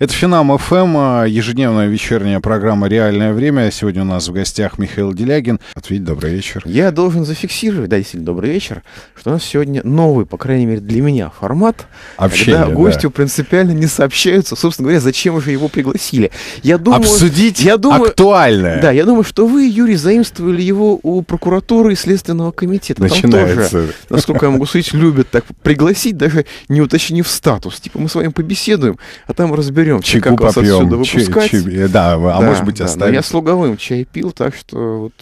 Это Финам ФМ, эм, а, ежедневная вечерняя программа «Реальное время». Сегодня у нас в гостях Михаил Делягин. Ответь, добрый вечер. Я должен зафиксировать, да, действительно, добрый вечер, что у нас сегодня новый, по крайней мере, для меня формат. Общение, когда гостю да. принципиально не сообщаются, собственно говоря, зачем уже его пригласили. Я думаю, Обсудить я думаю, актуальное. Да, я думаю, что вы, Юрий, заимствовали его у прокуратуры и Следственного комитета. Начинается. Там тоже, насколько я могу судить, любят так пригласить, даже не уточнив статус. Типа мы с вами побеседуем, а там разберемся разберем, чайку как попьем. вас отсюда выпускать. Чай, чай, э, да, а да, может быть, да, оставить. Но я слуговым чай пил, так что вот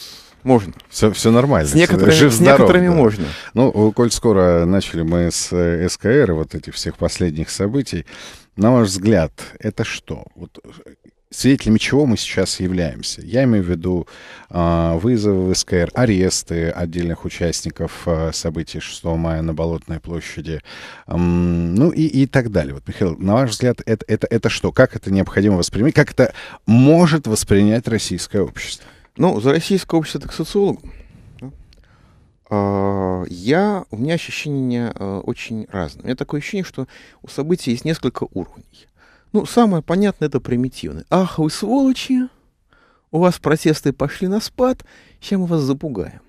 можно. Все, все нормально. С некоторыми, Жив, с здоров, некоторыми да. можно. Ну, коль скоро начали мы с э, СКР, вот этих всех последних событий, на ваш взгляд, это что? Вот свидетелями чего мы сейчас являемся. Я имею в виду э, вызовы в СКР, аресты отдельных участников э, событий 6 мая на Болотной площади, э, ну и, и так далее. Вот, Михаил, на ваш взгляд, это, это, это что? Как это необходимо воспринимать? Как это может воспринять российское общество? Ну, за российское общество так социолог. А, я, у меня ощущения очень разные. У меня такое ощущение, что у событий есть несколько уровней. Ну, самое понятное — это примитивное. Ах, вы сволочи! У вас протесты пошли на спад, сейчас мы вас запугаем.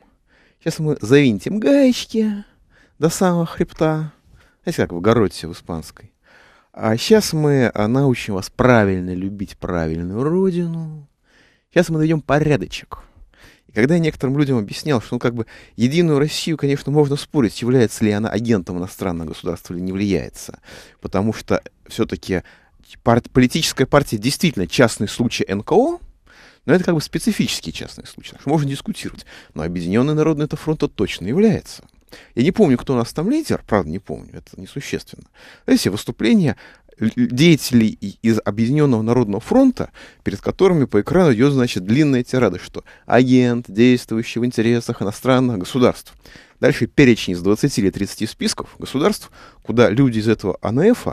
Сейчас мы завинтим гаечки до самого хребта. Знаете, как в Городсе в Испанской. А сейчас мы а, научим вас правильно любить правильную родину. Сейчас мы найдем порядочек. И когда я некоторым людям объяснял, что, ну, как бы, Единую Россию, конечно, можно спорить, является ли она агентом иностранного государства или не влияется. Потому что все-таки политическая партия действительно частный случай НКО, но это как бы специфический частный случай, что можно дискутировать. Но Объединенный Народный это фронт точно является. Я не помню, кто у нас там лидер, правда не помню, это несущественно. Знаете, выступления деятелей из Объединенного Народного фронта, перед которыми по экрану идет, значит, длинная тирада, что агент, действующий в интересах иностранных государств. Дальше перечень из 20 или 30 списков государств, куда люди из этого АНФ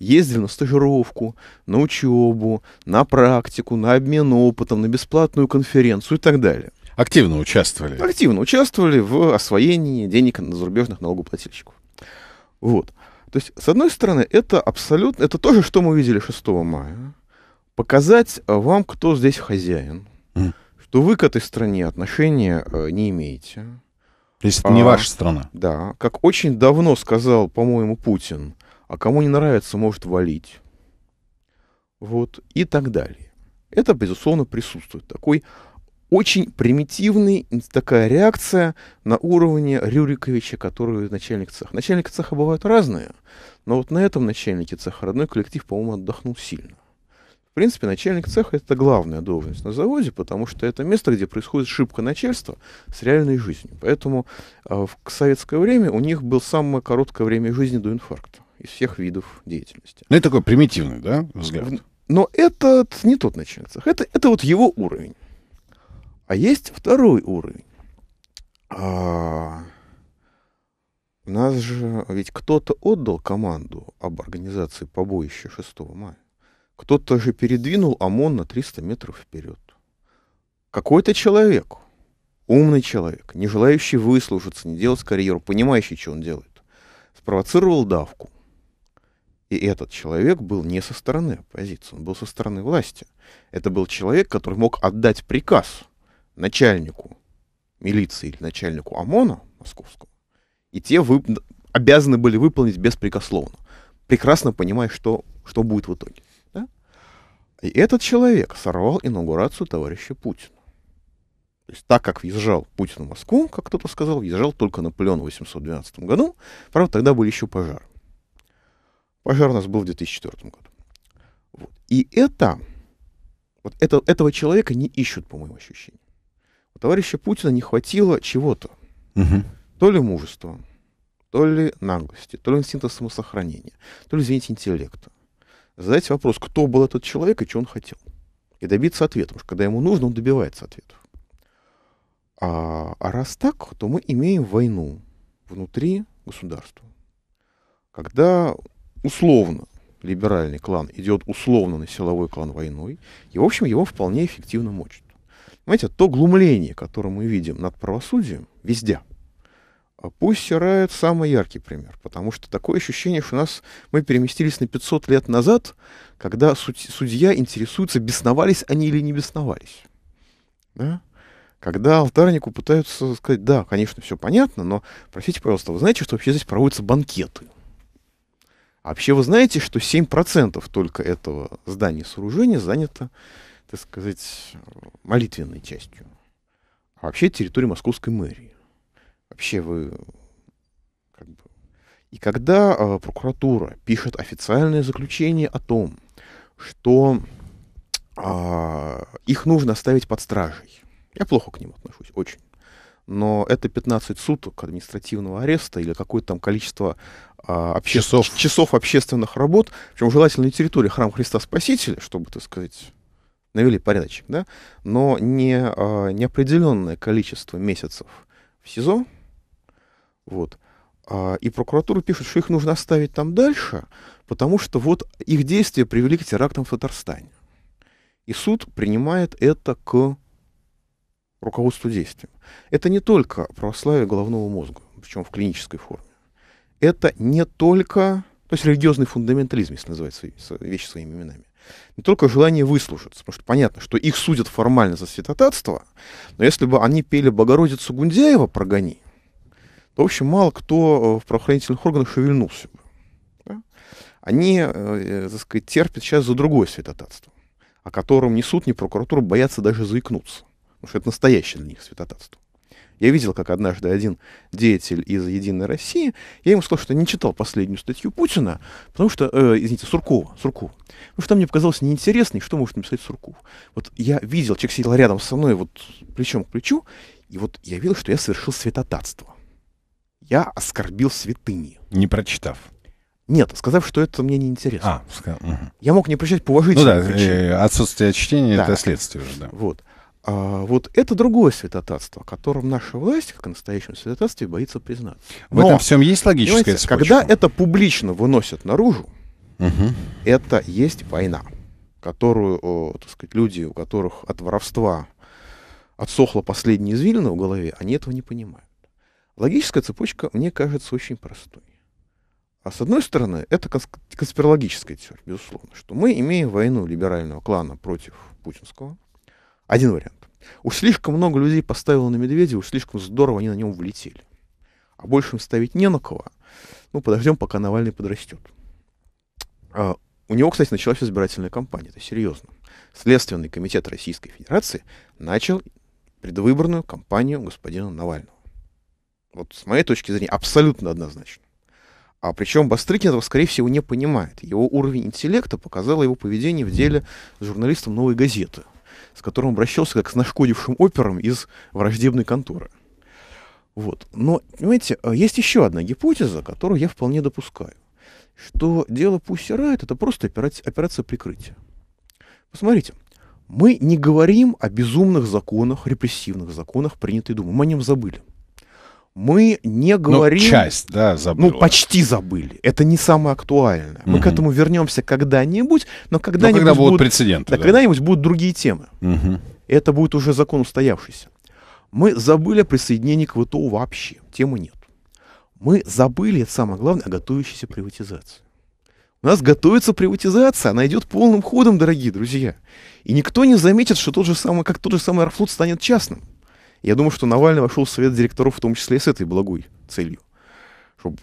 ездили на стажировку, на учебу, на практику, на обмен опытом, на бесплатную конференцию и так далее. Активно участвовали? Активно участвовали в освоении денег на зарубежных налогоплательщиков. Вот. То есть, с одной стороны, это абсолютно, это тоже что мы видели 6 мая. Показать э, вам, кто здесь хозяин, mm. что вы к этой стране отношения э, не имеете, то есть это не а, ваша страна. Да. Как очень давно сказал, по-моему, Путин, а кому не нравится, может валить. Вот. И так далее. Это, безусловно, присутствует. Такой очень примитивный, такая реакция на уровне Рюриковича, который начальник цеха. Начальники цеха бывают разные, но вот на этом начальнике цеха родной коллектив, по-моему, отдохнул сильно принципе, начальник цеха — это главная должность на заводе, потому что это место, где происходит шибка начальства с реальной жизнью. Поэтому а, в советское время у них было самое короткое время жизни до инфаркта из всех видов деятельности. Ну, это такой примитивный, да, взгляд? Но этот не тот начальник цеха. Это, это вот его уровень. А есть второй уровень. А... У нас же а ведь кто-то отдал команду об организации побоища 6 мая. Кто-то же передвинул ОМОН на 300 метров вперед. Какой-то человек, умный человек, не желающий выслужиться, не делать карьеру, понимающий, что он делает, спровоцировал давку. И этот человек был не со стороны оппозиции, он был со стороны власти. Это был человек, который мог отдать приказ начальнику милиции или начальнику ОМОНа московского, и те вы... обязаны были выполнить беспрекословно, прекрасно понимая, что, что будет в итоге. И этот человек сорвал инаугурацию товарища Путина. То есть так как въезжал Путин в Москву, как кто-то сказал, въезжал только Наполеон в 812 году. Правда, тогда были еще пожары. Пожар у нас был в 2004 году. Вот. И это, вот это, этого человека не ищут, по моему ощущению. У товарища Путина не хватило чего-то. Угу. То ли мужества, то ли наглости, то ли инстинкта самосохранения, то ли, извините, интеллекта задать вопрос, кто был этот человек и что он хотел. И добиться ответа, потому что когда ему нужно, он добивается ответов. А, а раз так, то мы имеем войну внутри государства. Когда условно либеральный клан идет условно на силовой клан войной, и, в общем, его вполне эффективно мочат. Понимаете, то глумление, которое мы видим над правосудием везде – а пусть это самый яркий пример, потому что такое ощущение, что у нас мы переместились на 500 лет назад, когда суд, судья интересуется, бесновались они или не бесновались. Да? Когда алтарнику пытаются сказать, да, конечно, все понятно, но простите, пожалуйста, вы знаете, что вообще здесь проводятся банкеты? А вообще вы знаете, что 7% только этого здания сооружения занято, так сказать, молитвенной частью? А вообще территория московской мэрии. Вообще вы... Как бы... И когда э, прокуратура пишет официальное заключение о том, что э, их нужно оставить под стражей, я плохо к ним отношусь, очень. Но это 15 суток административного ареста или какое-то там количество а, обще... часов. часов общественных работ, причем желательно на территории храм Христа Спасителя, чтобы, так сказать, навели порядочек, да, но не, а, неопределенное количество месяцев в СИЗО, вот. А, и прокуратура пишет, что их нужно оставить там дальше, потому что вот их действия привели к терактам в Татарстане. И суд принимает это к руководству действиям. Это не только православие головного мозга, причем в клинической форме. Это не только, то есть религиозный фундаментализм, если называть свои, вещи своими именами. Не только желание выслужиться, потому что понятно, что их судят формально за святотатство, но если бы они пели «Богородицу Гундяева прогони», в общем, мало кто э, в правоохранительных органах шевельнулся бы. Да? Они, э, э так сказать, терпят сейчас за другое святотатство, о котором ни суд, ни прокуратура боятся даже заикнуться, потому что это настоящее для них святотатство. Я видел, как однажды один деятель из «Единой России», я ему сказал, что не читал последнюю статью Путина, потому что, э, извините, Суркова, Суркова, потому что там мне показалось неинтересной, что может написать Сурков. Вот я видел, человек сидел рядом со мной, вот плечом к плечу, и вот я видел, что я совершил святотатство я оскорбил святыни. Не прочитав. Нет, сказав, что это мне неинтересно. А, угу. Я мог не прочитать по уважительным Ну да, причинам. Э, э, отсутствие чтения да. — это следствие уже, да. Вот. А, вот это другое святотатство, которым наша власть, как о настоящем святотатстве, боится признаться. Но, В этом всем есть логическая цепочка? Когда это публично выносят наружу, угу. это есть война, которую, о, так сказать, люди, у которых от воровства отсохло последнее извилина в голове, они этого не понимают. Логическая цепочка, мне кажется, очень простой. А с одной стороны, это конспирологическая теория, безусловно, что мы имеем войну либерального клана против путинского. Один вариант. Уж слишком много людей поставило на медведя, уж слишком здорово они на нем влетели. А больше им ставить не на кого. Ну, подождем, пока Навальный подрастет. А, у него, кстати, началась избирательная кампания, это серьезно. Следственный комитет Российской Федерации начал предвыборную кампанию господина Навального. Вот с моей точки зрения абсолютно однозначно. А причем Бастрыкин этого, скорее всего, не понимает. Его уровень интеллекта показало его поведение в деле с журналистом «Новой газеты», с которым обращался как с нашкодившим опером из враждебной конторы. Вот. Но, понимаете, э, есть еще одна гипотеза, которую я вполне допускаю, что дело Пусси Райт — это просто операция, операция прикрытия. Посмотрите, мы не говорим о безумных законах, репрессивных законах принятой Думы. Мы о нем забыли мы не ну, говорим... Ну, часть, да, забыла. Ну, почти забыли. Это не самое актуальное. Угу. Мы к этому вернемся когда-нибудь, но ну, когда-нибудь... Но когда будут прецеденты. Да, да. когда-нибудь будут другие темы. Угу. Это будет уже закон устоявшийся. Мы забыли о присоединении к ВТО вообще. Темы нет. Мы забыли, это самое главное, о готовящейся приватизации. У нас готовится приватизация, она идет полным ходом, дорогие друзья. И никто не заметит, что тот же самый, как тот же самый Аэрофлот станет частным. Я думаю, что Навальный вошел в совет директоров в том числе и с этой благой целью, чтобы,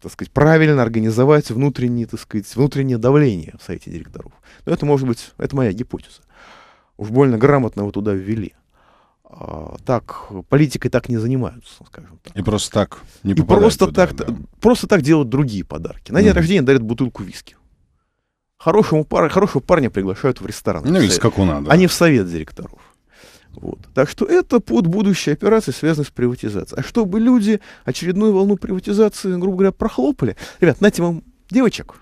так сказать, правильно организовать внутреннее, так сказать, внутреннее давление в совете директоров. Но это может быть, это моя гипотеза. Уж больно грамотно его туда ввели а, так политикой так не занимаются, скажем так. И просто так не И просто туда, так, да. просто так делают другие подарки. На день mm рождения дарят бутылку виски. Хорошему пар... Хорошего парня приглашают в ресторан. Ну или с какуна, да. А не в совет директоров. Вот. Так что это под будущие операции, связанные с приватизацией. А чтобы люди очередную волну приватизации, грубо говоря, прохлопали, ребят, нате вам девочек,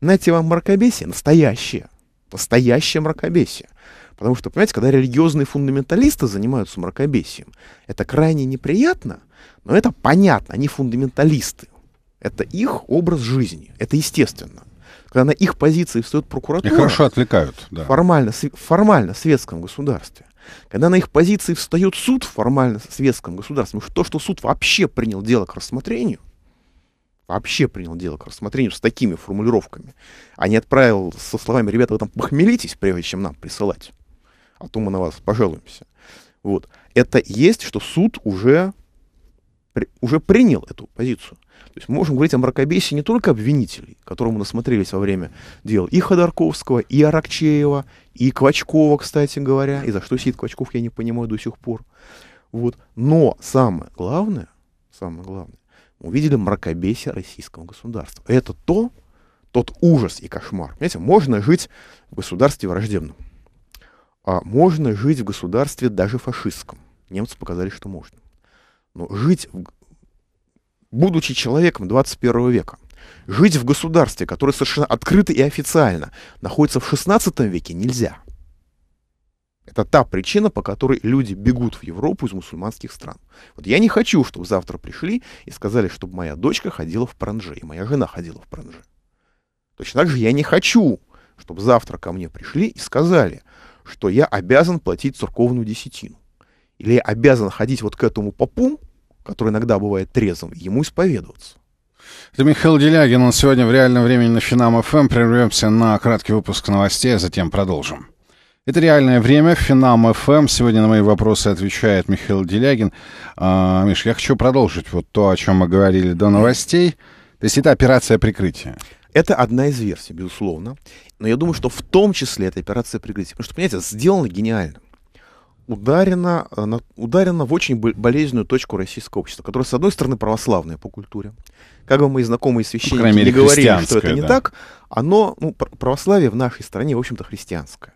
нате вам мракобесие настоящее, настоящее мракобесие. Потому что, понимаете, когда религиозные фундаменталисты занимаются мракобесием, это крайне неприятно, но это понятно, они фундаменталисты. Это их образ жизни, это естественно когда на их позиции встает прокуратура. И хорошо отвлекают, да. Формально, формально в светском государстве. Когда на их позиции встает суд формально в светском государстве, то, что суд вообще принял дело к рассмотрению, вообще принял дело к рассмотрению с такими формулировками, а не отправил со словами «ребята, вы там похмелитесь, прежде чем нам присылать, а то мы на вас пожалуемся». Вот. Это есть, что суд уже, уже принял эту позицию. То есть мы можем говорить о мракобесии не только обвинителей, которому насмотрелись во время дел и Ходорковского, и Аракчеева, и Квачкова, кстати говоря, и за что сидит Квачков, я не понимаю до сих пор. Вот. Но самое главное, самое главное, мы увидели мракобесие российского государства. Это то, тот ужас и кошмар. Понимаете, можно жить в государстве враждебном, а можно жить в государстве даже фашистском. Немцы показали, что можно. Но жить, в... будучи человеком 21 века, Жить в государстве, которое совершенно открыто и официально находится в XVI веке, нельзя. Это та причина, по которой люди бегут в Европу из мусульманских стран. Вот я не хочу, чтобы завтра пришли и сказали, чтобы моя дочка ходила в паранже, и моя жена ходила в паранже. Точно так же я не хочу, чтобы завтра ко мне пришли и сказали, что я обязан платить церковную десятину. Или я обязан ходить вот к этому попу, который иногда бывает трезвым, ему исповедоваться. Это Михаил Делягин. Он сегодня в реальном времени на Финам ФМ. Эм». Прервемся на краткий выпуск новостей, а затем продолжим. Это реальное время. Финам ФМ. Эм». Сегодня на мои вопросы отвечает Михаил Делягин. А, Миш, я хочу продолжить вот то, о чем мы говорили до новостей. То есть это операция прикрытия. Это одна из версий, безусловно. Но я думаю, что в том числе это операция прикрытия. Потому что, понимаете, сделано гениально ударена, она э, ударена в очень болезненную точку российского общества, которое, с одной стороны, православное по культуре. Как бы мои знакомые священники мере, не говорили, что это не да. так, оно, ну, православие в нашей стране, в общем-то, христианское.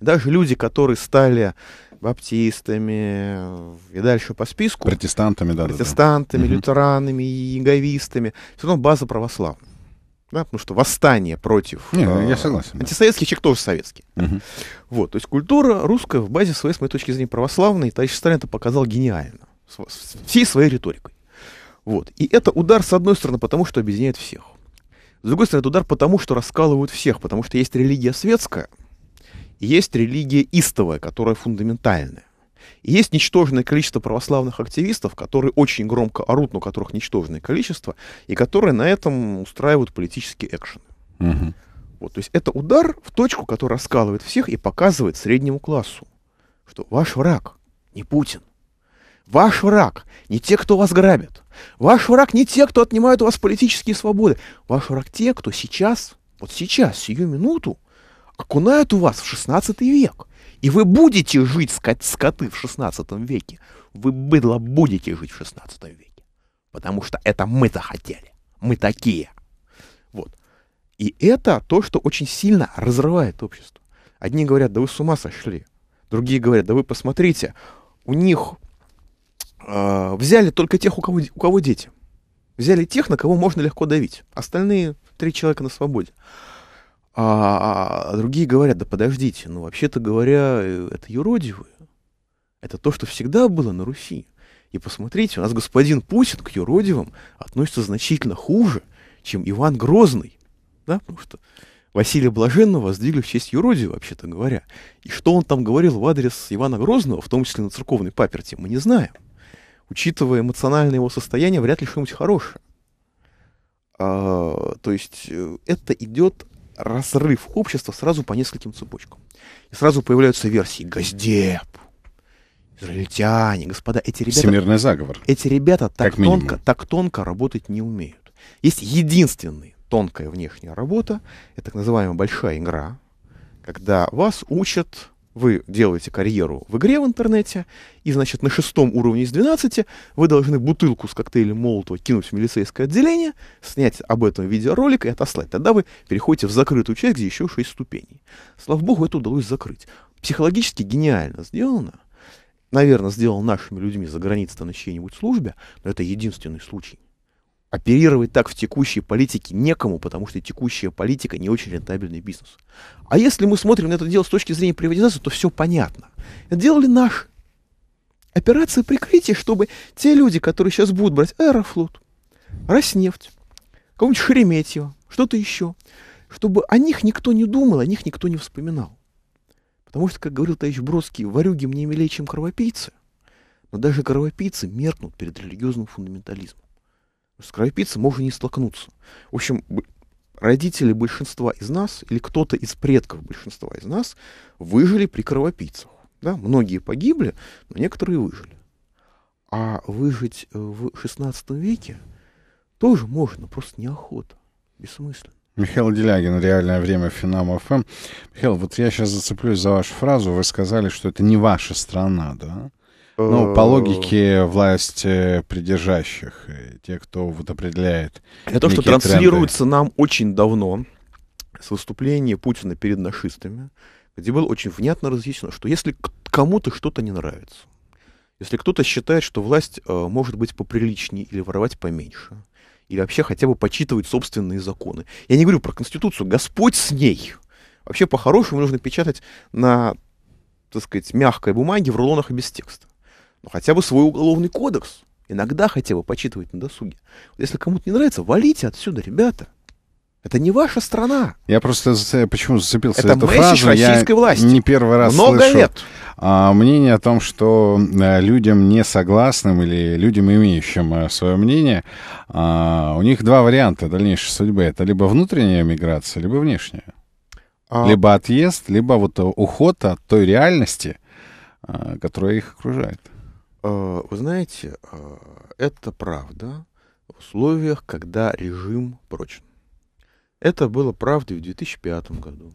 И даже люди, которые стали баптистами э, и дальше по списку... Протестантами, да. Протестантами, да, да. лютеранами, яговистами, все равно база православная да, потому что восстание против... Не, э, я согласен. Да. Антисоветский чек тоже советский. Угу. Вот, то есть культура русская в базе своей, с моей точки зрения, православная, и товарищ Сталин это показал гениально, с, с всей своей риторикой. Вот, и это удар, с одной стороны, потому что объединяет всех. С другой стороны, это удар потому, что раскалывают всех, потому что есть религия светская, и есть религия истовая, которая фундаментальная. И есть ничтожное количество православных активистов, которые очень громко орут, но которых ничтожное количество, и которые на этом устраивают политические экшены. Угу. Вот, то есть это удар в точку, который раскалывает всех и показывает среднему классу, что ваш враг не Путин, Ваш враг не те, кто вас грабит. Ваш враг не те, кто отнимают у вас политические свободы. Ваш враг те, кто сейчас, вот сейчас, сию минуту, окунает у вас в 16 век. И вы будете жить, скот, скоты, в 16 веке. Вы, быдло, будете жить в 16 веке. Потому что это мы-то хотели. Мы такие. Вот. И это то, что очень сильно разрывает общество. Одни говорят, да вы с ума сошли. Другие говорят, да вы посмотрите, у них э, взяли только тех, у кого, у кого дети. Взяли тех, на кого можно легко давить. Остальные три человека на свободе. А, а, а, другие говорят, да подождите, ну вообще-то говоря, э, это юродивые. Это то, что всегда было на Руси. И посмотрите, у нас господин Путин к юродивым относится значительно хуже, чем Иван Грозный. Да, потому что Василия Блаженного воздвигли в честь юродива, вообще-то говоря. И что он там говорил в адрес Ивана Грозного, в том числе на церковной паперти, мы не знаем. Учитывая эмоциональное его состояние, вряд ли что-нибудь хорошее. А, то есть э, это идет разрыв общества сразу по нескольким цепочкам. И сразу появляются версии «Газдеп», «Израильтяне», господа, эти ребята... Всемирный заговор. Эти ребята так минимум. тонко, так тонко работать не умеют. Есть единственная тонкая внешняя работа, это так называемая большая игра, когда вас учат вы делаете карьеру в игре в интернете, и, значит, на шестом уровне из 12 вы должны бутылку с коктейлем Молотова кинуть в милицейское отделение, снять об этом видеоролик и отослать. Тогда вы переходите в закрытую часть, где еще шесть ступеней. Слава богу, это удалось закрыть. Психологически гениально сделано. Наверное, сделано нашими людьми за границей на чьей-нибудь службе, но это единственный случай оперировать так в текущей политике некому, потому что текущая политика не очень рентабельный бизнес. А если мы смотрим на это дело с точки зрения приватизации, то все понятно. Это делали наши. Операции прикрытия, чтобы те люди, которые сейчас будут брать Аэрофлот, Роснефть, кого-нибудь Шереметьево, что-то еще, чтобы о них никто не думал, о них никто не вспоминал. Потому что, как говорил товарищ Бродский, варюги мне милее, чем кровопийцы. Но даже кровопийцы меркнут перед религиозным фундаментализмом. С крапицей можно не столкнуться. В общем, родители большинства из нас или кто-то из предков большинства из нас выжили при кровопийцах. Да? Многие погибли, но некоторые выжили. А выжить э, в XVI веке тоже можно, просто неохота, бессмысленно. Михаил Делягин, «Реальное время» Финам ФМ. Михаил, вот я сейчас зацеплюсь за вашу фразу. Вы сказали, что это не ваша страна, да? Ну, по э, логике власти э, придержащих, э, те, кто вот определяет. Это то, что транслируется тренды. нам очень давно с выступления Путина перед нашистами, где было очень внятно разъяснено, что если кому-то что-то не нравится, если кто-то считает, что власть может быть поприличнее или воровать поменьше, или вообще хотя бы почитывать собственные законы. Я не говорю про Конституцию, Господь с ней. Вообще по-хорошему нужно печатать на, так сказать, мягкой бумаге в рулонах и без текста. Ну, хотя бы свой уголовный кодекс. Иногда хотя бы почитывать на досуге. Если кому-то не нравится, валите отсюда, ребята. Это не ваша страна. Я просто почему зацепился это за эту фразу. российской я власти. не первый раз Много слышу лет. А, мнение о том, что э, людям не согласным или людям, имеющим э, свое мнение, а, у них два варианта дальнейшей судьбы. Это либо внутренняя миграция, либо внешняя. А... Либо отъезд, либо вот э, уход от той реальности, которая их окружает. А, вы знаете, а, это правда в условиях, когда режим прочен. Это было правдой в 2005 году,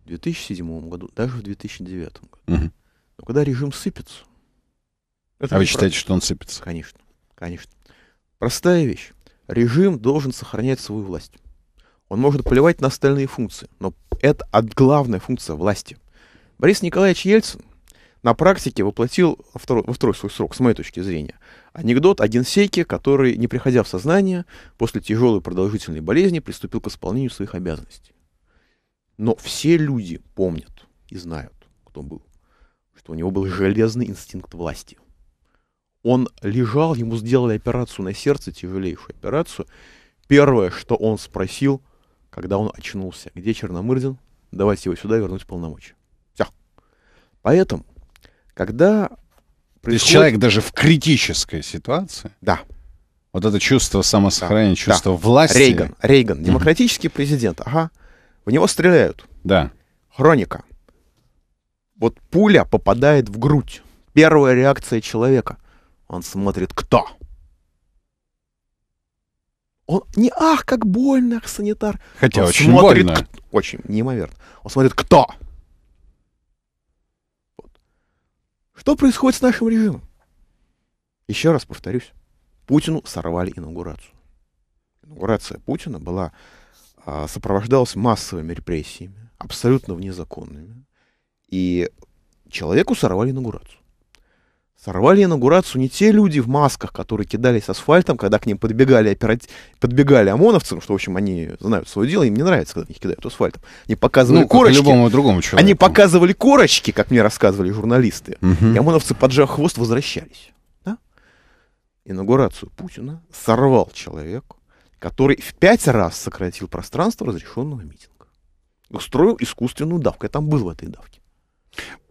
в 2007 году, даже в 2009 году. Угу. Но когда режим сыпется... Это а вы считаете, правда. что он сыпется? Конечно, конечно. Простая вещь. Режим должен сохранять свою власть. Он может плевать на остальные функции, но это от главная функция власти. Борис Николаевич Ельцин на практике воплотил во второй, во второй свой срок, с моей точки зрения. Анекдот о генсеке, который, не приходя в сознание, после тяжелой продолжительной болезни приступил к исполнению своих обязанностей. Но все люди помнят и знают, кто был, что у него был железный инстинкт власти. Он лежал, ему сделали операцию на сердце, тяжелейшую операцию. Первое, что он спросил, когда он очнулся, где Черномырдин, давайте его сюда вернуть полномочия. Все. Поэтому когда происходит... То есть человек даже в критической ситуации. Да. Вот это чувство самосохранения, да. чувство да. власти. Рейган, Рейган, демократический президент, ага. В него стреляют. Да. Хроника. Вот пуля попадает в грудь. Первая реакция человека. Он смотрит, кто? Он не ах, как больно, санитар. Хотя он очень смотрит, больно. Кто, очень неимоверно. Он смотрит, кто? Что происходит с нашим режимом? Еще раз повторюсь, Путину сорвали инаугурацию. Инаугурация Путина была, а, сопровождалась массовыми репрессиями, абсолютно внезаконными. И человеку сорвали инаугурацию. Сорвали инаугурацию не те люди в масках, которые кидались асфальтом, когда к ним подбегали, операти... подбегали ОМОНовцы, ну, что, в общем, они знают свое дело, им не нравится, когда их кидают асфальтом. Они показывали ну, корочки. любому другому человеку. Они показывали корочки, как мне рассказывали журналисты. Угу. И ОМОНовцы, поджав хвост, возвращались. Да? Инаугурацию Путина сорвал человек, который в пять раз сократил пространство разрешенного митинга. Устроил искусственную давку. Я там был в этой давке.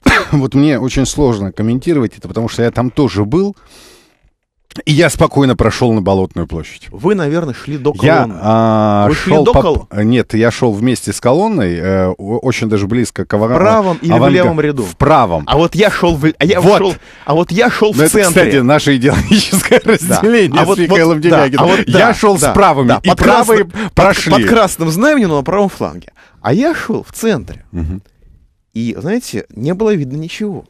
вот мне очень сложно комментировать это, потому что я там тоже был. И я спокойно прошел на Болотную площадь. Вы, наверное, шли до колонны. Я а, Вы шел до по... Нет, я шел вместе с колонной, э, очень даже близко к авангарду. В правом или аванга... в левом ряду? В правом. А вот я шел в... А я вот. шел... А вот я шел Но в ну, это, центре. кстати, наше идеологическое разделение да. с Михаилом вот, Да, а вот, да, я шел да, с правыми, да, и правые красным, прошли. Под, под красным знаменем, но на правом фланге. А я шел в центре. Угу. И, знаете, не было видно ничего.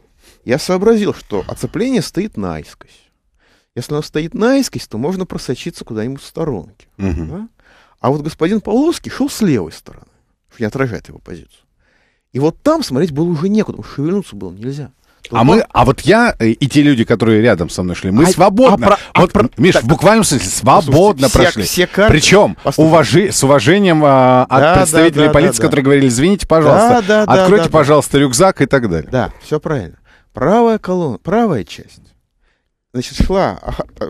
Я сообразил, что оцепление стоит наискось. Если оно стоит наискось, то можно просочиться куда-нибудь в сторонке. Угу. Да? А вот господин Павловский шел с левой стороны, что не отражает его позицию. И вот там смотреть было уже некуда, шевельнуться было нельзя. А мы, а вот я э, и те люди, которые рядом со мной шли, мы а, а свободно. А про, а про, Миш, так, в буквальном смысле свободно все, прошли. Все карты, Причем уважи, с уважением а, от да, представителей да, полиции, да, которые да. говорили, извините, пожалуйста, да, да, откройте, да, да, пожалуйста, рюкзак и так далее. Да, все правильно. Правая колонна, правая часть. Значит, шла,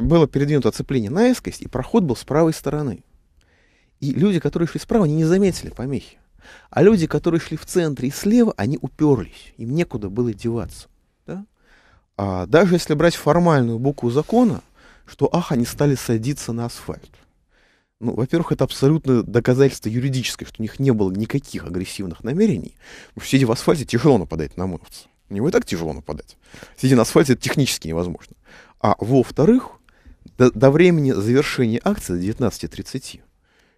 было передвинуто оцепление наискось, и проход был с правой стороны. И люди, которые шли справа, они не заметили помехи. А люди, которые шли в центре и слева, они уперлись. Им некуда было деваться. А даже если брать формальную букву закона, что ах, они стали садиться на асфальт. Ну, во-первых, это абсолютно доказательство юридическое, что у них не было никаких агрессивных намерений. Потому что сидя в асфальте, тяжело нападать на ОМОНовца. У него и так тяжело нападать. Сидя на асфальте, это технически невозможно. А во-вторых, до, до времени завершения акции до 19.30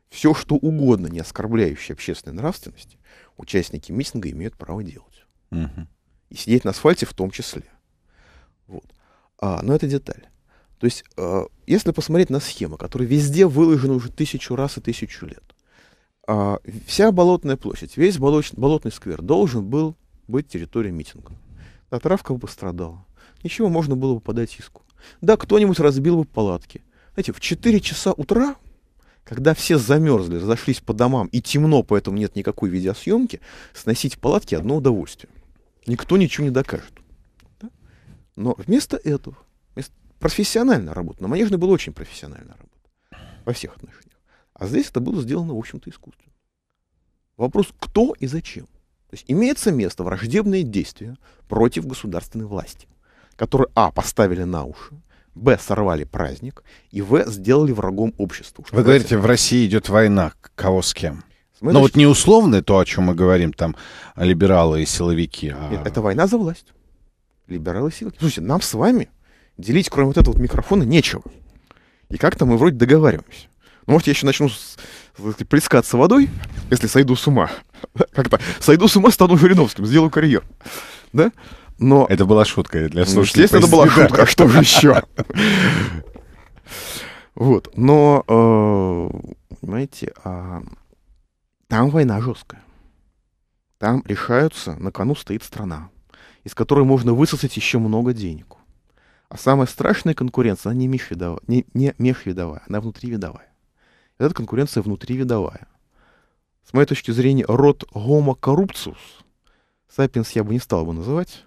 все, что угодно, не оскорбляющее общественной нравственности, участники митинга имеют право делать. Угу. И сидеть на асфальте в том числе. А, но это деталь. То есть, э, если посмотреть на схему, которая везде выложена уже тысячу раз и тысячу лет, э, вся болотная площадь, весь болоч, болотный сквер должен был быть территорией митинга. А травка бы пострадала. Ничего, можно было бы подать иску. Да, кто-нибудь разбил бы палатки. Знаете, в 4 часа утра, когда все замерзли, разошлись по домам и темно, поэтому нет никакой видеосъемки, сносить палатки одно удовольствие. Никто ничего не докажет. Но вместо этого, вместо профессионально работа. На Манежной была очень профессиональная работа. Во всех отношениях. А здесь это было сделано, в общем-то, искусственно. Вопрос, кто и зачем. То есть имеется место враждебные действия против государственной власти, которые, а, поставили на уши, б, сорвали праздник, и в, сделали врагом обществу. Вы говорите, в России идет война, кого с кем? Но ну, вот не условно то, о чем мы говорим, там, либералы и силовики. А... Нет, это война за власть либералы силы. Слушайте, нам с вами делить, кроме вот этого вот микрофона, нечего. И как-то мы вроде договариваемся. Ну, может, я еще начну с, сказать, плескаться водой, если сойду с ума. Как-то сойду с ума, стану Жириновским, сделаю карьер. Да? Но... Это была шутка для ну, слушателей. Ну, это была шутка, а что же еще? Вот, но, э, понимаете, а, там война жесткая. Там решаются, на кону стоит страна из которой можно высосать еще много денег. А самая страшная конкуренция, она не межвидовая, не, не межвидовая она внутривидовая. Это конкуренция внутривидовая. С моей точки зрения, род Homo corruptus, Сапиенс я бы не стал бы называть,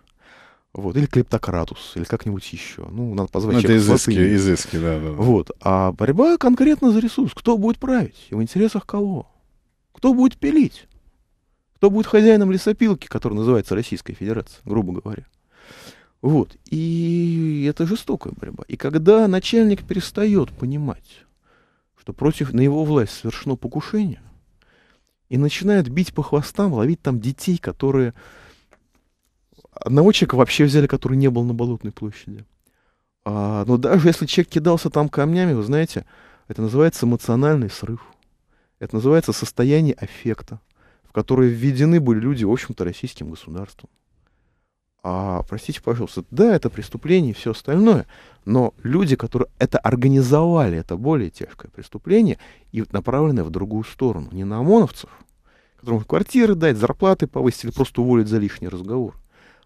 вот, или клептократус, или как-нибудь еще. Ну, надо позвать ну, Это изыски, латыни. изыски, да, да, да. Вот. А борьба конкретно за ресурс. Кто будет править? И в интересах кого? Кто будет пилить? Кто будет хозяином лесопилки, которая называется Российская Федерация, грубо говоря? Вот. И это жестокая борьба. И когда начальник перестает понимать, что против на его власть совершено покушение, и начинает бить по хвостам, ловить там детей, которые... Одного человека вообще взяли, который не был на Болотной площади. А, но ну, даже если человек кидался там камнями, вы знаете, это называется эмоциональный срыв. Это называется состояние аффекта которые введены были люди, в общем-то, российским государством. А, простите, пожалуйста, да, это преступление и все остальное, но люди, которые это организовали, это более тяжкое преступление и направленное в другую сторону, не на ОМОНовцев, которым квартиры дать, зарплаты повысить или просто уволить за лишний разговор,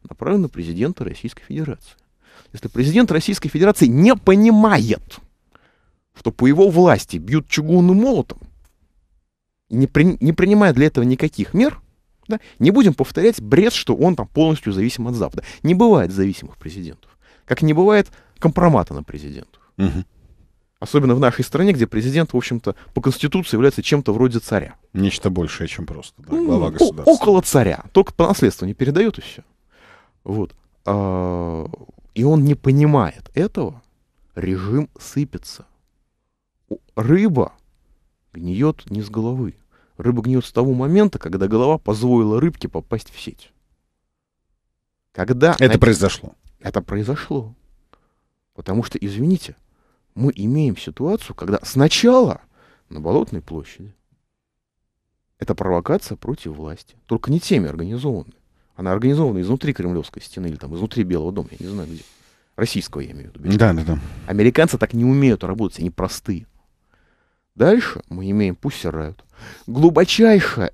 а направлено на президента Российской Федерации. Если президент Российской Федерации не понимает, что по его власти бьют чугунным молотом, не, при, не принимая для этого никаких мер, да, не будем повторять бред, что он там полностью зависим от Запада. Не бывает зависимых президентов. Как не бывает компромата на президентов. Угу. Особенно в нашей стране, где президент, в общем-то, по Конституции является чем-то вроде царя. Нечто большее, чем просто да, ну, глава ну, государства. Около царя. Только по наследству не передают и все. Вот. А, и он не понимает этого. Режим сыпется. Рыба гниет не с головы. Рыба гниет с того момента, когда голова позволила рыбке попасть в сеть. Когда это на... произошло. Это произошло. Потому что, извините, мы имеем ситуацию, когда сначала на Болотной площади это провокация против власти. Только не теми организованной. Она организована изнутри Кремлевской стены или там изнутри Белого дома, я не знаю где. Российского я имею в виду. Да, да, да. Американцы так не умеют работать, они простые. Дальше мы имеем, пусть Riot, глубочайшее,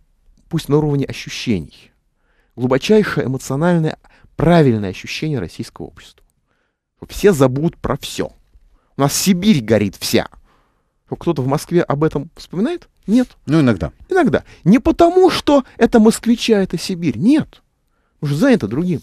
пусть на уровне ощущений, глубочайшее эмоциональное правильное ощущение российского общества. Все забудут про все. У нас Сибирь горит вся. Кто-то в Москве об этом вспоминает? Нет. Ну, иногда. Иногда. Не потому, что это москвича, это Сибирь. Нет. Уже занято другим.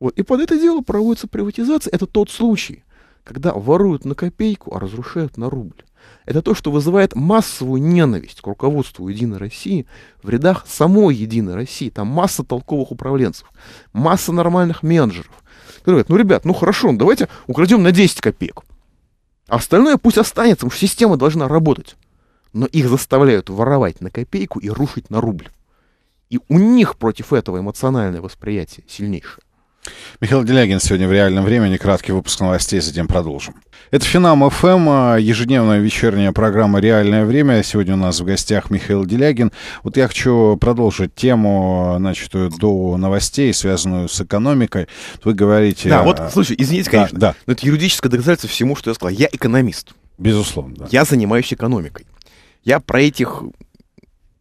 Вот. И под это дело проводится приватизация. Это тот случай, когда воруют на копейку, а разрушают на рубль. Это то, что вызывает массовую ненависть к руководству Единой России в рядах самой Единой России. Там масса толковых управленцев, масса нормальных менеджеров. Которые говорят, ну, ребят, ну хорошо, ну, давайте украдем на 10 копеек. А остальное пусть останется, потому что система должна работать. Но их заставляют воровать на копейку и рушить на рубль. И у них против этого эмоциональное восприятие сильнейшее. Михаил Делягин сегодня в реальном времени. Краткий выпуск новостей, затем продолжим. Это Финам ФМ, а, ежедневная вечерняя программа «Реальное время». Сегодня у нас в гостях Михаил Делягин. Вот я хочу продолжить тему, начатую до новостей, связанную с экономикой. Вы говорите... Да, а, вот, слушай, извините, конечно, да, да. но это юридическое доказательство всему, что я сказал. Я экономист. Безусловно, да. Я занимаюсь экономикой. Я про этих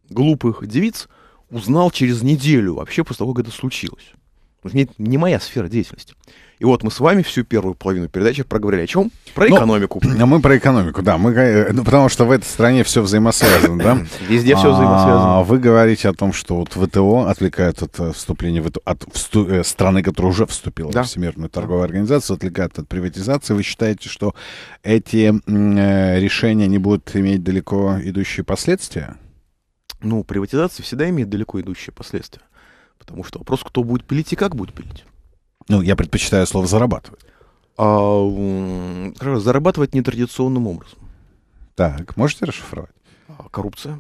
глупых девиц узнал через неделю вообще после того, как это случилось не, не моя сфера деятельности. И вот мы с вами всю первую половину передачи проговорили о чем? Про ну, экономику. Ну, мы про экономику, да. Мы, э, ну, потому что в этой стране все взаимосвязано, да? Везде все а, взаимосвязано. вы говорите о том, что вот ВТО отвлекает от э, вступления в эту от всту, э, страны, которая уже вступила да. в Всемирную торговую организацию, отвлекает от приватизации. Вы считаете, что эти э, решения не будут иметь далеко идущие последствия? Ну, приватизация всегда имеет далеко идущие последствия. Потому что вопрос, кто будет пилить и как будет пилить. Ну, я предпочитаю слово «зарабатывать». А, зарабатывать нетрадиционным образом. Так, можете расшифровать? А, коррупция.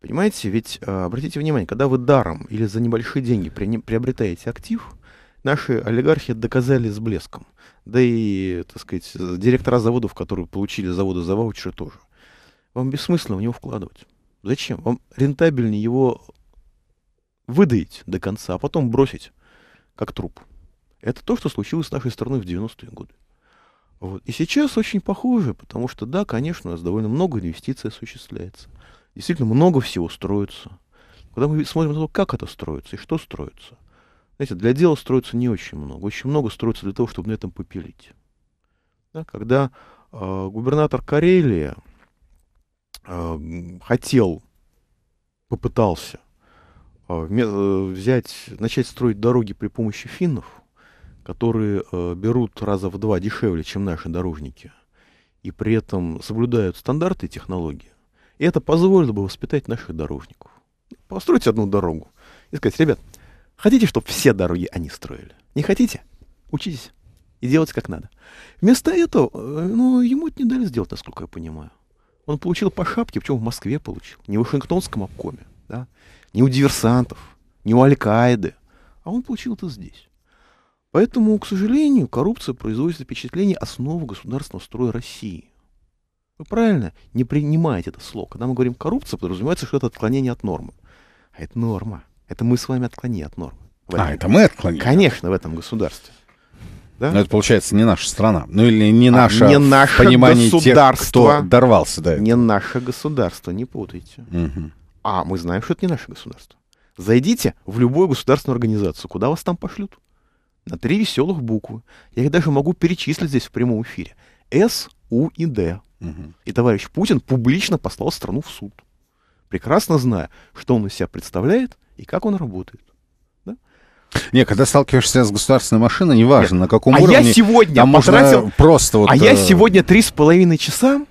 Понимаете, ведь а, обратите внимание, когда вы даром или за небольшие деньги приобретаете актив, наши олигархи доказали с блеском. Да и, так сказать, директора заводов, которые получили заводы за ваучеры, тоже. Вам бессмысленно в него вкладывать. Зачем? Вам рентабельнее его выдоить до конца, а потом бросить, как труп. Это то, что случилось с нашей страной в 90-е годы. Вот. И сейчас очень похоже, потому что, да, конечно, у нас довольно много инвестиций осуществляется. Действительно, много всего строится. Когда мы смотрим на то, как это строится и что строится, знаете, для дела строится не очень много. Очень много строится для того, чтобы на этом попилить. Да, когда э, губернатор Карелии э, хотел, попытался а, э, взять, начать строить дороги при помощи финнов, которые э, берут раза в два дешевле, чем наши дорожники, и при этом соблюдают стандарты и технологии, и это позволило бы воспитать наших дорожников. Построить одну дорогу и сказать, ребят, хотите, чтобы все дороги они строили? Не хотите? Учитесь и делать как надо. Вместо этого, э, ну, ему это не дали сделать, насколько я понимаю. Он получил по шапке, причем в Москве получил, не в Вашингтонском обкоме, да, не у диверсантов, не у Аль-Каиды, а он получил это здесь. Поэтому, к сожалению, коррупция производит впечатление основы государственного строя России. Вы правильно не принимаете это слово. Когда мы говорим «коррупция», подразумевается, что это отклонение от нормы. А это норма. Это мы с вами отклонение от нормы. А, это мы отклонили? Конечно, в этом государстве. Да? Но это получается не наша страна. Ну или не а, наше. а не наше понимание тех, кто дорвался до Не наше государство, не путайте. Угу. А мы знаем, что это не наше государство. Зайдите в любую государственную организацию, куда вас там пошлют. На три веселых буквы. Я их даже могу перечислить здесь в прямом эфире. С, У и Д. Угу. И товарищ Путин публично послал страну в суд, прекрасно зная, что он из себя представляет и как он работает. Не, когда сталкиваешься с государственной машиной, неважно, Нет. на каком а уровне. А я сегодня там потратил... можно просто вот... А э, я сегодня три с половиной часа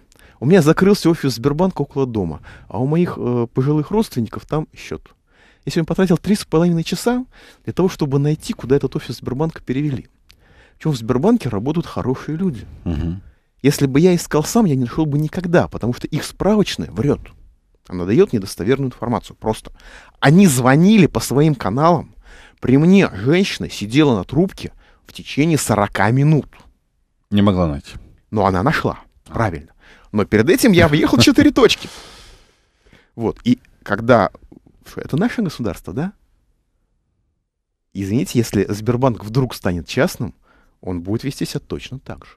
у меня закрылся офис Сбербанка около дома, а у моих э, пожилых родственников там счет. Я сегодня потратил 3,5 часа для того, чтобы найти, куда этот офис Сбербанка перевели. Причем в Сбербанке работают хорошие люди. Угу. Если бы я искал сам, я не нашел бы никогда, потому что их справочная врет. Она дает недостоверную информацию просто. Они звонили по своим каналам. При мне женщина сидела на трубке в течение 40 минут. Не могла найти. Но она нашла. Правильно. Но перед этим я въехал четыре точки. Вот. И когда... Это наше государство, да? Извините, если Сбербанк вдруг станет частным, он будет вести себя точно так же.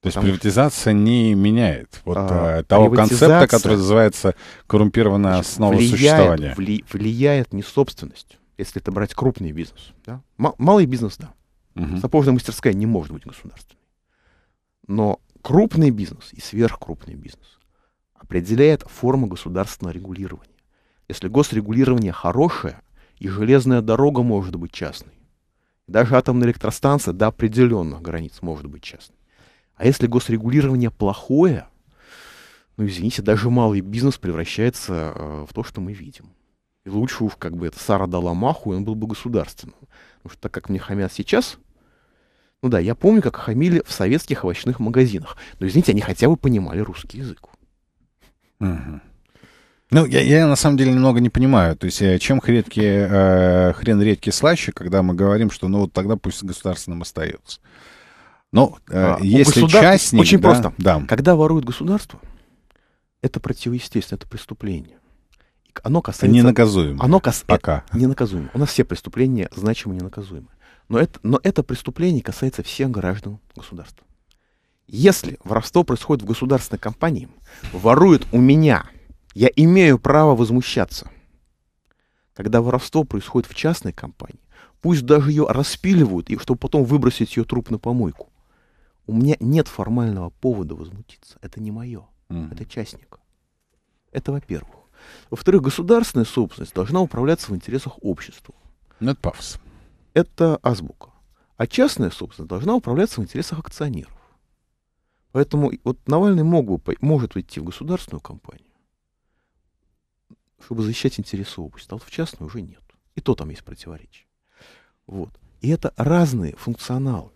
То есть приватизация что... не меняет вот а, э, того концепта, который называется коррумпированная основа влияет, существования. Вли, влияет не собственность, если это брать крупный бизнес. Да? Малый бизнес, да. Угу. Сапожная мастерская не может быть государственной. Но Крупный бизнес и сверхкрупный бизнес определяет форма государственного регулирования. Если госрегулирование хорошее, и железная дорога может быть частной. Даже атомная электростанция до определенных границ может быть частной. А если госрегулирование плохое, ну извините, даже малый бизнес превращается э, в то, что мы видим. И лучше уж как бы это Сара дала маху, и он был бы государственным. Потому что так как мне хамят сейчас, ну да, я помню, как хамили в советских овощных магазинах. Но, извините, они хотя бы понимали русский язык. Угу. Ну, я, я на самом деле немного не понимаю. То есть, э, чем редкий, э, хрен редкий слаще, когда мы говорим, что ну вот тогда пусть государственным остается. Но ну, э, а, если государ... частник... Очень да, просто. Да. Когда воруют государство, это противоестественно, это преступление. Оно касается... Ненаказуемо. Оно кас... Пока. Ненаказуемо. У нас все преступления значимо ненаказуемы. Но это, но это преступление касается всех граждан государства. Если воровство происходит в государственной компании, воруют у меня, я имею право возмущаться. Когда воровство происходит в частной компании, пусть даже ее распиливают, и чтобы потом выбросить ее труп на помойку, у меня нет формального повода возмутиться. Это не мое, mm-hmm. это частник Это во-первых. Во-вторых, государственная собственность должна управляться в интересах общества. Ну, это это азбука. А частная собственность должна управляться в интересах акционеров. Поэтому вот Навальный мог бы, может войти в государственную компанию, чтобы защищать интересы области. А вот в частную уже нет. И то там есть противоречие. Вот. И это разные функционалы.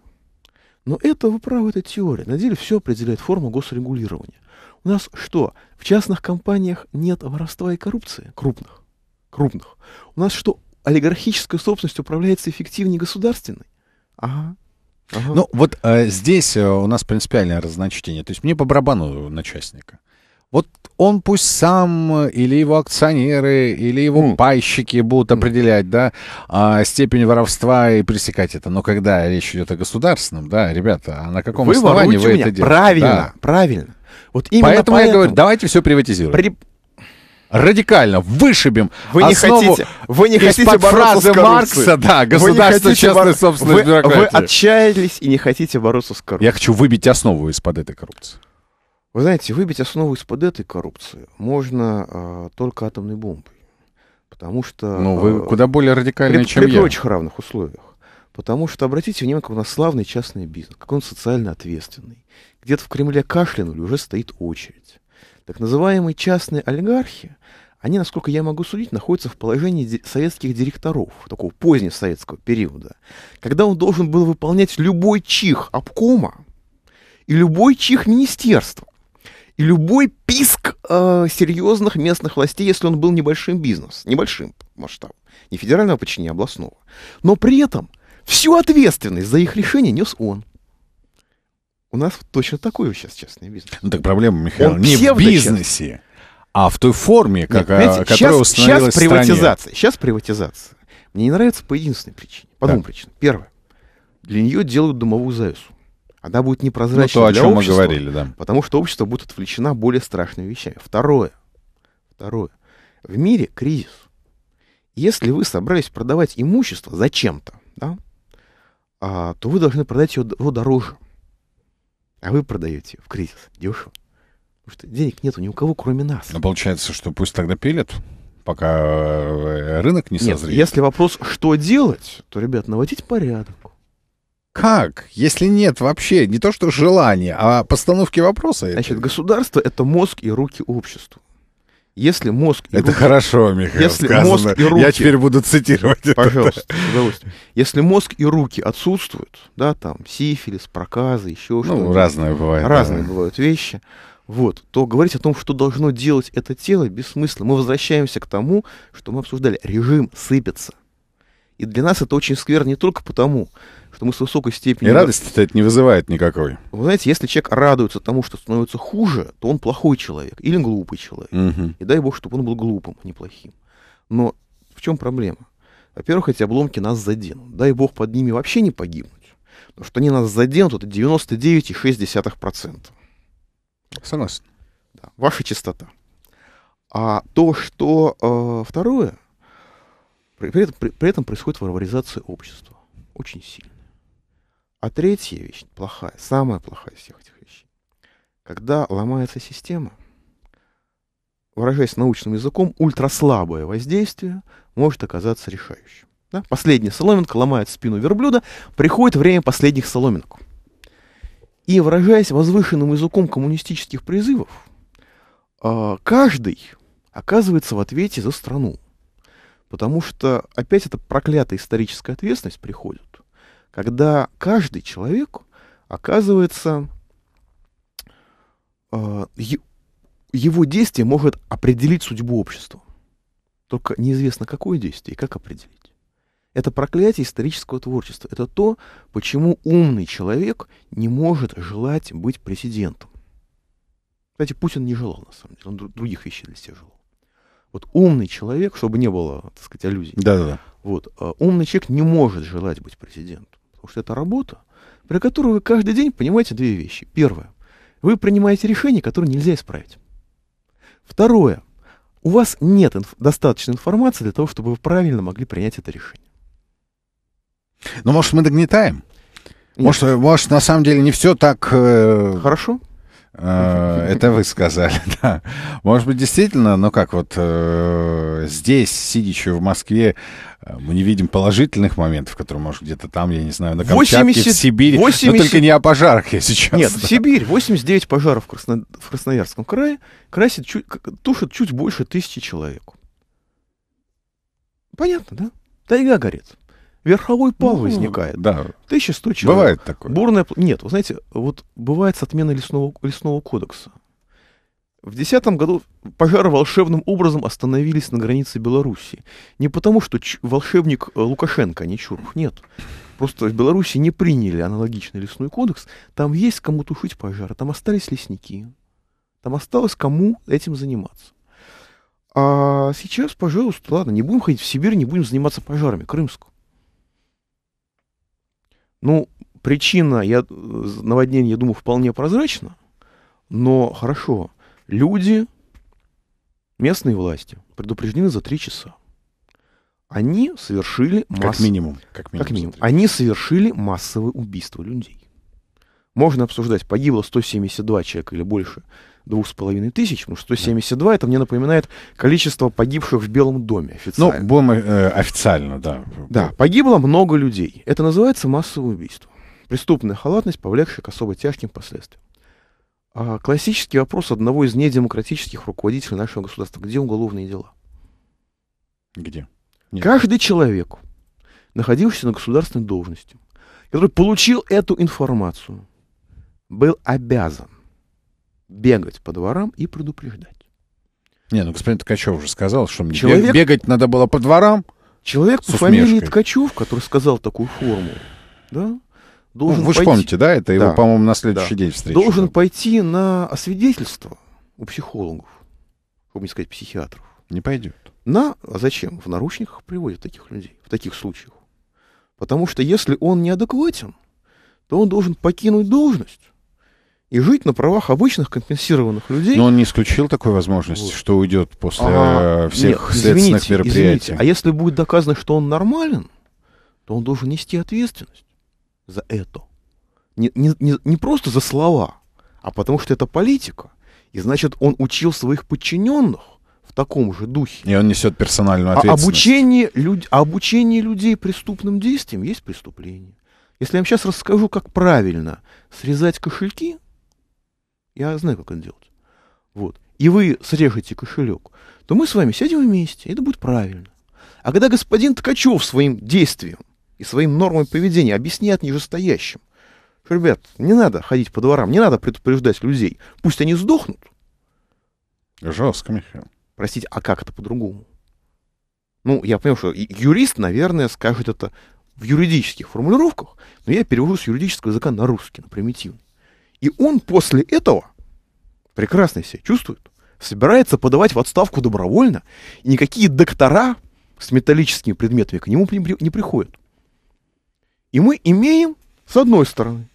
Но это, вы правы, это теория. На деле все определяет форма госрегулирования. У нас что? В частных компаниях нет воровства и коррупции крупных. крупных. У нас что? олигархическая собственность управляется эффективнее государственной. Ага. Ага. Ну, вот э, здесь э, у нас принципиальное разночтение. То есть мне по барабану начальника. Вот он пусть сам или его акционеры, или его mm. пайщики будут определять, да, а, степень воровства и пресекать это. Но когда речь идет о государственном, да, ребята, а на каком вы основании вы меня? это делаете? Правильно, да. правильно. Вот именно поэтому, поэтому я говорю, давайте все приватизируем. При, радикально вышибем вы не хотите, вы не хотите фразы Маркса, да, государство частной бор... собственной вы, бюрократии. Вы отчаялись и не хотите бороться с коррупцией. Я хочу выбить основу из-под этой коррупции. Вы знаете, выбить основу из-под этой коррупции можно а, только атомной бомбой. Потому что... Ну, вы а, куда более радикальные, чем при я. При очень равных условиях. Потому что, обратите внимание, как у нас славный частный бизнес, как он социально ответственный. Где-то в Кремле кашлянули, уже стоит очередь. Так называемые частные олигархи, они, насколько я могу судить, находятся в положении советских директоров, такого позднего советского периода, когда он должен был выполнять любой чих обкома и любой чих министерства и любой писк э, серьезных местных властей, если он был небольшим бизнес, небольшим масштабом, не федерального подчинения, а областного. Но при этом всю ответственность за их решение нес он. У нас точно такой сейчас частный бизнес. Ну, так проблема, Михаил, Он не в бизнесе, а в той форме, как, Нет, знаете, которая сейчас, установилась сейчас приватизация. В стране. Сейчас приватизация. Мне не нравится по единственной причине. По двум причинам. Первое. Для нее делают домовую завесу. Она будет непрозрачной ну, то, для чем общества, мы говорили, да. потому что общество будет отвлечено более страшными вещами. Второе. Второе. В мире кризис. Если вы собрались продавать имущество зачем-то, да, а, то вы должны продать его дороже. А вы продаете в кризис дешево. Потому что денег нет ни у кого, кроме нас. Но ну, получается, что пусть тогда пилят, пока э, рынок не нет, созреет. Если вопрос, что делать, то, ребят, наводить порядок. Как? Если нет вообще не то что желания, а постановки вопроса. Значит, это... государство — это мозг и руки обществу. Если мозг и Это руки, хорошо, Михаил, если сказано. мозг и руки, Я теперь буду цитировать. Пожалуйста, это. с Если мозг и руки отсутствуют, да, там сифилис, проказы, еще ну, что-то. разные бывают. Разные да. бывают вещи. Вот, то говорить о том, что должно делать это тело, бессмысленно. Мы возвращаемся к тому, что мы обсуждали. Режим сыпется. И для нас это очень скверно не только потому, потому что высокой степени... И радости это не вызывает никакой. Вы знаете, если человек радуется тому, что становится хуже, то он плохой человек или глупый человек. Угу. И дай бог, чтобы он был глупым, а не плохим. Но в чем проблема? Во-первых, эти обломки нас заденут. Дай бог под ними вообще не погибнуть. Потому что они нас заденут, это 99,6%. Согласен. Да, ваша чистота. А то, что э, второе, при, при, при этом происходит варваризация общества. Очень сильно. А третья вещь плохая, самая плохая из всех этих вещей. Когда ломается система, выражаясь научным языком, ультраслабое воздействие может оказаться решающим. Да? Последняя соломинка ломает спину верблюда, приходит время последних соломинок. И выражаясь возвышенным языком коммунистических призывов, а, каждый оказывается в ответе за страну. Потому что опять эта проклятая историческая ответственность приходит когда каждый человек оказывается, э, его действие может определить судьбу общества. Только неизвестно, какое действие и как определить. Это проклятие исторического творчества. Это то, почему умный человек не может желать быть президентом. Кстати, Путин не желал, на самом деле. Он других вещей для себя желал. Вот умный человек, чтобы не было, так сказать, аллюзий. Да, да, да. Вот, э, умный человек не может желать быть президентом. Потому что это работа, при которой вы каждый день понимаете две вещи. Первое. Вы принимаете решения, которые нельзя исправить. Второе. У вас нет инф- достаточной информации для того, чтобы вы правильно могли принять это решение. Но ну, может, мы догнетаем? Может, может, на самом деле не все так... Э... Хорошо. Э, это вы сказали, да. Может быть, действительно, ну как вот э, здесь, сидячи в Москве, э, мы не видим положительных моментов, которые, может, где-то там, я не знаю, на Камчатке, 80... в Сибири. 80... Но только не о пожарах я сейчас. Нет, да. в Сибирь 89 пожаров в, Красно... в Красноярском крае красит чуть... тушит чуть больше тысячи человек. Понятно, да? Тайга горит верховой пал ну, возникает. Да. 1100 человек. Бывает такое. Бурная... Нет, вы знаете, вот бывает с отменой лесного, лесного кодекса. В 2010 году пожары волшебным образом остановились на границе Беларуси. Не потому, что ч- волшебник э, Лукашенко, а не Чуров, нет. Просто в Беларуси не приняли аналогичный лесной кодекс. Там есть кому тушить пожары, там остались лесники. Там осталось кому этим заниматься. А сейчас, пожалуйста, ладно, не будем ходить в Сибирь, не будем заниматься пожарами. Крымск. Ну, причина я, э, наводнения, я думаю, вполне прозрачна. Но хорошо, люди, местные власти предупреждены за три часа. Они совершили масс... как минимум, как минимум, как минимум. Они совершили массовое убийство людей. Можно обсуждать, погибло 172 человека или больше двух с половиной тысяч, потому что 172, это мне напоминает количество погибших в Белом доме ну, официально. Ну, будем э, официально, да. Да, погибло много людей. Это называется массовое убийство. Преступная халатность, повлекшая к особо тяжким последствиям. А классический вопрос одного из недемократических руководителей нашего государства. Где уголовные дела? Где? Нет. Каждый человек, находившийся на государственной должности, который получил эту информацию, был обязан бегать по дворам и предупреждать. Не, ну господин Ткачев уже сказал, что мне Человек... бегать надо было по дворам. Человек по фамилии Ткачев, который сказал такую форму, да, должен ну, Вы пойти... помните, да, это да. его, по-моему, на следующий да. день встретил. Должен да. пойти на освидетельство у психологов, чтобы не сказать психиатров. Не пойдет. На, а зачем? В наручниках приводят таких людей, в таких случаях. Потому что если он неадекватен, то он должен покинуть должность и жить на правах обычных компенсированных людей. Но он не исключил такой возможности, вот. что уйдет после а, всех нет, следственных извините, мероприятий. Извините, а если будет доказано, что он нормален, то он должен нести ответственность за это. Не, не, не, не просто за слова, а потому что это политика. И значит, он учил своих подчиненных в таком же духе. И он несет персональную а ответственность. А обучение, люд... А обучение людей преступным действиям есть преступление. Если я вам сейчас расскажу, как правильно срезать кошельки, я знаю, как это делать. Вот. И вы срежете кошелек, то мы с вами сядем вместе, и это будет правильно. А когда господин Ткачев своим действием и своим нормой поведения объясняет нижестоящим, что, ребят, не надо ходить по дворам, не надо предупреждать людей, пусть они сдохнут. Жестко, Михаил. Простите, а как это по-другому? Ну, я понимаю, что юрист, наверное, скажет это в юридических формулировках, но я перевожу с юридического языка на русский, на примитивный. И он после этого, прекрасно себя чувствует, собирается подавать в отставку добровольно, и никакие доктора с металлическими предметами к нему не приходят. И мы имеем, с одной стороны,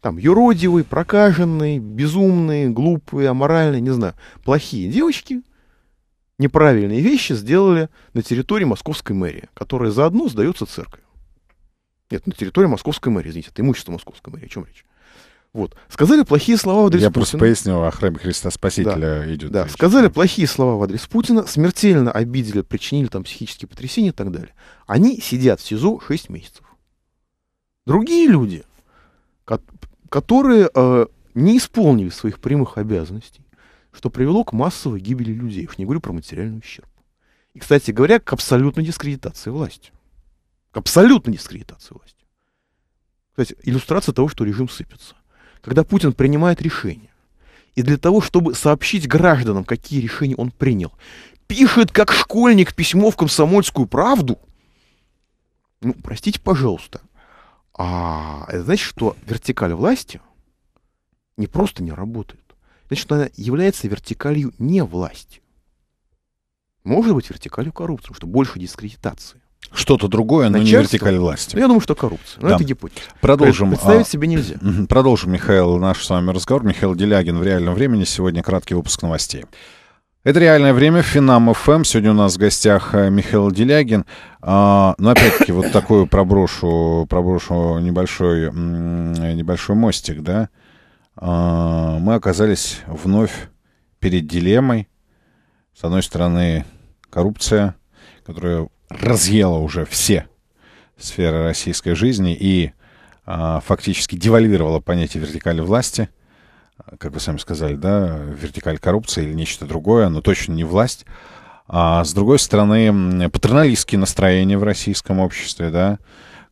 там, юродивые, прокаженные, безумные, глупые, аморальные, не знаю, плохие девочки неправильные вещи сделали на территории московской мэрии, которая заодно сдается церковью. Нет, на территории московской мэрии, извините, это имущество московской мэрии, о чем речь? Вот. Сказали плохие слова в адрес Я Путина. просто пояснил, о храме Христа Спасителя да. идет. Да, речь. сказали плохие слова в адрес Путина, смертельно обидели, причинили там психические потрясения и так далее. Они сидят в СИЗО 6 месяцев. Другие люди, которые э, не исполнили своих прямых обязанностей, что привело к массовой гибели людей. Я не говорю про материальный ущерб. И, кстати говоря, к абсолютной дискредитации власти. К абсолютной дискредитации власти. Кстати, иллюстрация того, что режим сыпется когда Путин принимает решение, и для того, чтобы сообщить гражданам, какие решения он принял, пишет как школьник письмо в комсомольскую правду, ну, простите, пожалуйста, а это значит, что вертикаль власти не просто не работает. Значит, она является вертикалью не власти. Может быть, вертикалью коррупции, что больше дискредитации. Что-то другое, но не вертикаль власти. Ну, я думаю, что коррупция. Но ну, да. это гипотеза. Продолжим. Представить а, себе нельзя. Продолжим, Михаил, наш с вами разговор. Михаил Делягин в реальном времени. Сегодня краткий выпуск новостей. Это реальное время, Финам ФМ. Сегодня у нас в гостях э, Михаил Делягин. А, но ну, опять-таки вот такую проброшу, проброшу небольшой, небольшой мостик, да. А, мы оказались вновь перед дилеммой. С одной стороны, коррупция, которая разъела уже все сферы российской жизни и а, фактически девальвировала понятие вертикали власти, а, как вы сами сказали, да, вертикаль коррупции или нечто другое, но точно не власть. А с другой стороны, патерналистские настроения в российском обществе, да,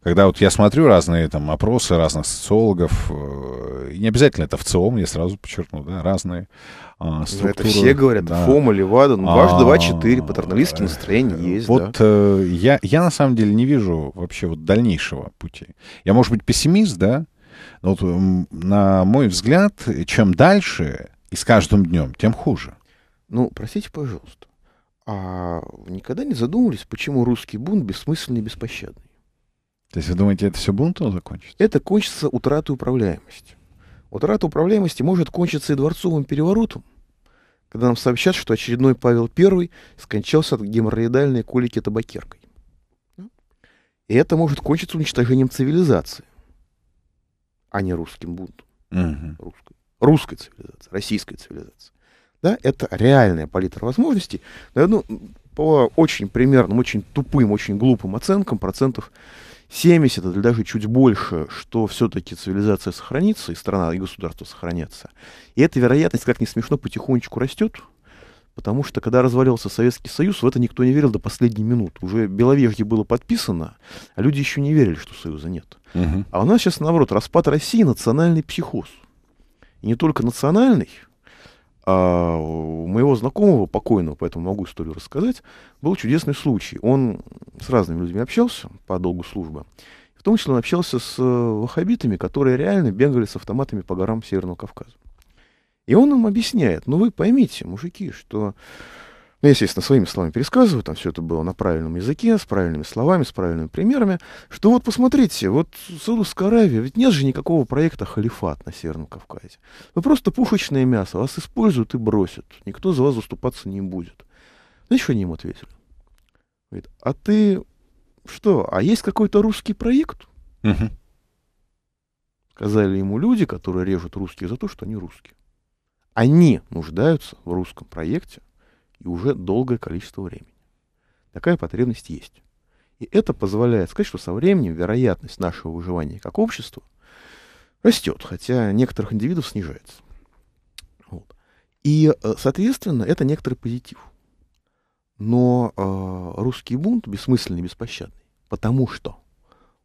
когда вот я смотрю разные там опросы разных социологов, э, и не обязательно это в ЦИОМ, я сразу подчеркну, да, разные а, структуры. Это все говорят, да. ФОМ, вада, ну, ваш 2-4, а, патерналистские э, настроения есть, Вот да. Э, я, я на самом деле не вижу вообще вот дальнейшего пути. Я, может быть, пессимист, да, но вот, на мой взгляд, чем дальше и с каждым днем, тем хуже. Ну, простите, пожалуйста, а никогда не задумывались, почему русский бунт бессмысленный и беспощадный? То есть вы думаете, это все бунтом закончится? Это кончится утратой управляемости. Утрата управляемости может кончиться и дворцовым переворотом, когда нам сообщат, что очередной Павел I скончался от геморроидальной колики табакеркой. Ну, и это может кончиться уничтожением цивилизации, а не русским бунтом. Угу. Русской. русской цивилизации, российской цивилизации. Да, это реальная палитра возможностей. Но, ну, по очень примерным, очень тупым, очень глупым оценкам процентов 70 или даже чуть больше, что все-таки цивилизация сохранится, и страна, и государство сохранятся. И эта вероятность, как ни смешно, потихонечку растет, потому что когда развалился Советский Союз, в это никто не верил до последней минуты. Уже Беловежье было подписано, а люди еще не верили, что Союза нет. Угу. А у нас сейчас, наоборот, распад России — национальный психоз. И не только национальный — а у моего знакомого, покойного, поэтому могу историю рассказать, был чудесный случай. Он с разными людьми общался по долгу службы. В том числе он общался с э, ваххабитами, которые реально бегали с автоматами по горам Северного Кавказа. И он им объясняет, ну вы поймите, мужики, что ну, я, естественно, своими словами пересказываю, там все это было на правильном языке, с правильными словами, с правильными примерами, что вот посмотрите, вот Саудовская Аравия, ведь нет же никакого проекта халифат на Северном Кавказе. Вы просто пушечное мясо, вас используют и бросят, никто за вас заступаться не будет. Знаешь, что они им ответили? Говорит, а ты что, а есть какой-то русский проект? Угу. Сказали ему люди, которые режут русских за то, что они русские. Они нуждаются в русском проекте, и уже долгое количество времени. Такая потребность есть. И это позволяет сказать, что со временем вероятность нашего выживания как общества растет, хотя некоторых индивидов снижается. Вот. И, э, соответственно, это некоторый позитив. Но э, русский бунт бессмысленный, беспощадный, потому что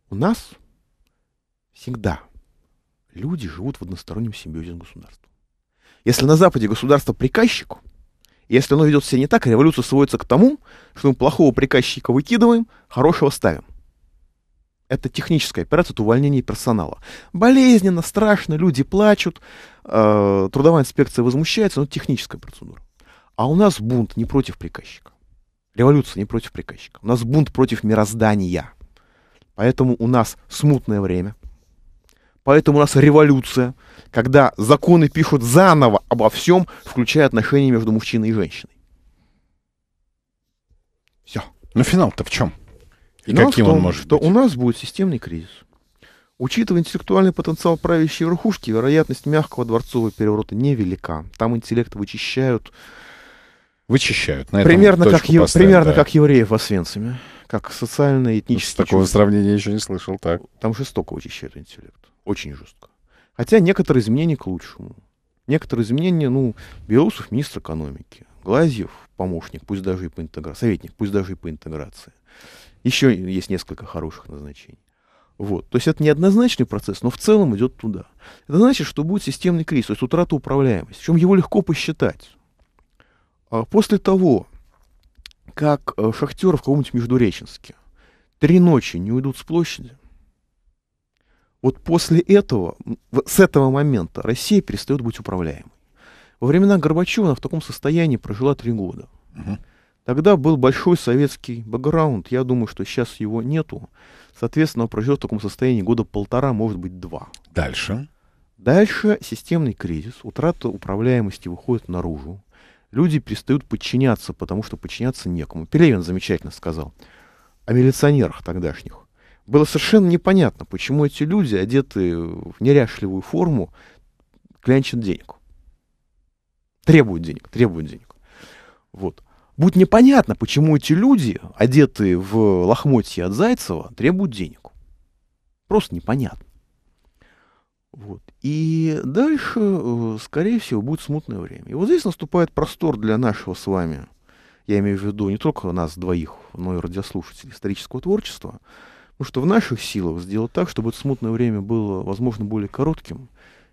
у нас всегда люди живут в одностороннем симбиозе с государством. Если на Западе государство приказчику – если оно ведет себя не так, революция сводится к тому, что мы плохого приказчика выкидываем, хорошего ставим. Это техническая операция, это увольнение персонала. Болезненно, страшно, люди плачут, э, трудовая инспекция возмущается, но это техническая процедура. А у нас бунт не против приказчика. Революция не против приказчика. У нас бунт против мироздания. Поэтому у нас смутное время – Поэтому у нас революция, когда законы пишут заново обо всем, включая отношения между мужчиной и женщиной. Все. Но финал-то в чем? И финал каким том, он может что быть? у нас будет системный кризис. Учитывая интеллектуальный потенциал правящей верхушки, вероятность мягкого дворцового переворота невелика. Там интеллект вычищают. Вычищают. На примерно как, е... примерно да. как евреев освенцами, Как социально ну, этнические. Такого чувств. сравнения еще не слышал, так. Там жестоко вычищают интеллект. Очень жестко. Хотя некоторые изменения к лучшему. Некоторые изменения, ну, Белоусов министр экономики, Глазьев помощник, пусть даже и по интеграции, советник, пусть даже и по интеграции. Еще есть несколько хороших назначений. Вот. То есть это неоднозначный процесс, но в целом идет туда. Это значит, что будет системный кризис, то есть утрата управляемости, в чем его легко посчитать. А после того, как э, шахтеры в каком-нибудь Междуреченске три ночи не уйдут с площади, вот после этого, с этого момента Россия перестает быть управляемой. Во времена Горбачева она в таком состоянии прожила три года. Тогда был большой советский бэкграунд, я думаю, что сейчас его нету. Соответственно, он проживет в таком состоянии года полтора, может быть, два. Дальше? Дальше системный кризис, утрата управляемости выходит наружу. Люди перестают подчиняться, потому что подчиняться некому. Пелевин замечательно сказал о милиционерах тогдашних. Было совершенно непонятно, почему эти люди, одетые в неряшливую форму, клянчат денег. Требуют денег, требуют денег. Вот. Будет непонятно, почему эти люди, одетые в лохмотье от Зайцева, требуют денег. Просто непонятно. Вот. И дальше, э, скорее всего, будет смутное время. И вот здесь наступает простор для нашего с вами, я имею в виду не только нас двоих, но и радиослушателей исторического творчества, ну, что в наших силах сделать так, чтобы это смутное время было, возможно, более коротким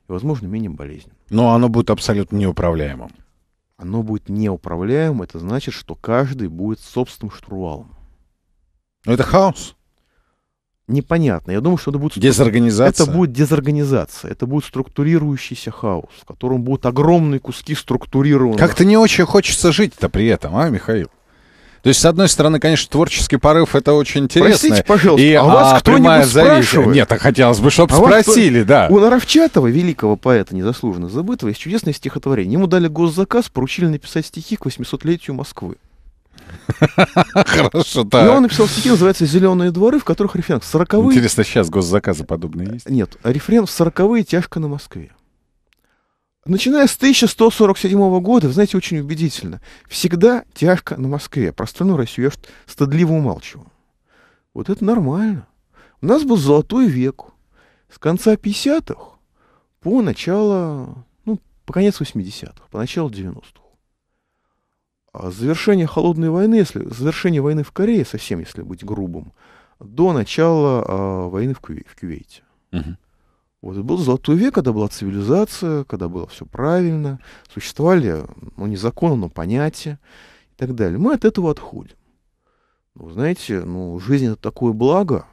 и, возможно, менее болезненным. Но оно будет абсолютно неуправляемым. Оно будет неуправляемым, это значит, что каждый будет собственным штурвалом. Но это хаос. Непонятно. Я думаю, что это будет... Дезорганизация. Это будет дезорганизация. Это будет структурирующийся хаос, в котором будут огромные куски структурированных... Как-то не очень хочется жить-то при этом, а, Михаил? То есть, с одной стороны, конечно, творческий порыв это очень интересно. Простите, пожалуйста, и, а вас а, кто-нибудь спрашивает? Нет, а хотелось бы, чтобы а спросили, да. У Наровчатого, великого поэта, незаслуженно забытого, есть чудесное стихотворение. Ему дали госзаказ, поручили написать стихи к 800-летию Москвы. Хорошо, да. И он написал стихи, называется «Зеленые дворы», в которых рефрен в 40 Интересно, сейчас госзаказы подобные есть? Нет, рефрен в 40 тяжко на Москве. Начиная с 1147 года, вы знаете, очень убедительно, всегда тяжко на Москве. Про страну Россию я стыдливо умалчиваю. Вот это нормально. У нас был золотой век. С конца 50-х по начало, ну, по конец 80-х, по начало 90-х. А завершение холодной войны, если завершение войны в Корее, совсем если быть грубым, до начала э, войны в, Кувей, в Кувейте. Угу. Вот, это был золотой век, когда была цивилизация, когда было все правильно, существовали ну, не законы, но понятия и так далее. Мы от этого отходим. Ну, вы знаете, ну, жизнь это такое благо,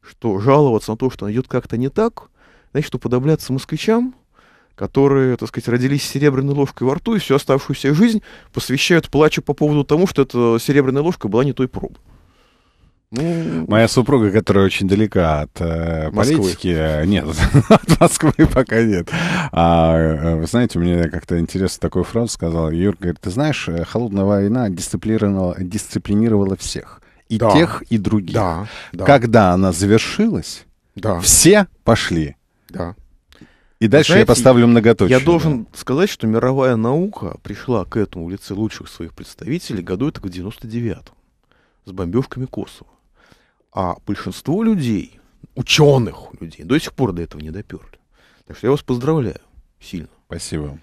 что жаловаться на то, что она идет как-то не так, значит, что подобляться москвичам, которые, так сказать, родились с серебряной ложкой во рту и всю оставшуюся жизнь посвящают плачу по поводу того, что эта серебряная ложка была не той пробы. Ну, Моя супруга, которая очень далека от э, политики, э, нет, от Москвы пока нет. А, э, вы знаете, мне как-то интересно такую фразу сказал. Юр говорит, ты знаешь, э, холодная война дисциплинировала, дисциплинировала всех. И да. тех, и других. Да, да. Когда она завершилась, да. все пошли. Да. И дальше Знаете, я поставлю многоточие. Я должен да. сказать, что мировая наука пришла к этому в лице лучших своих представителей году это к 99-м с бомбежками Косово. А большинство людей, ученых людей, до сих пор до этого не доперли. Так что я вас поздравляю сильно. Спасибо.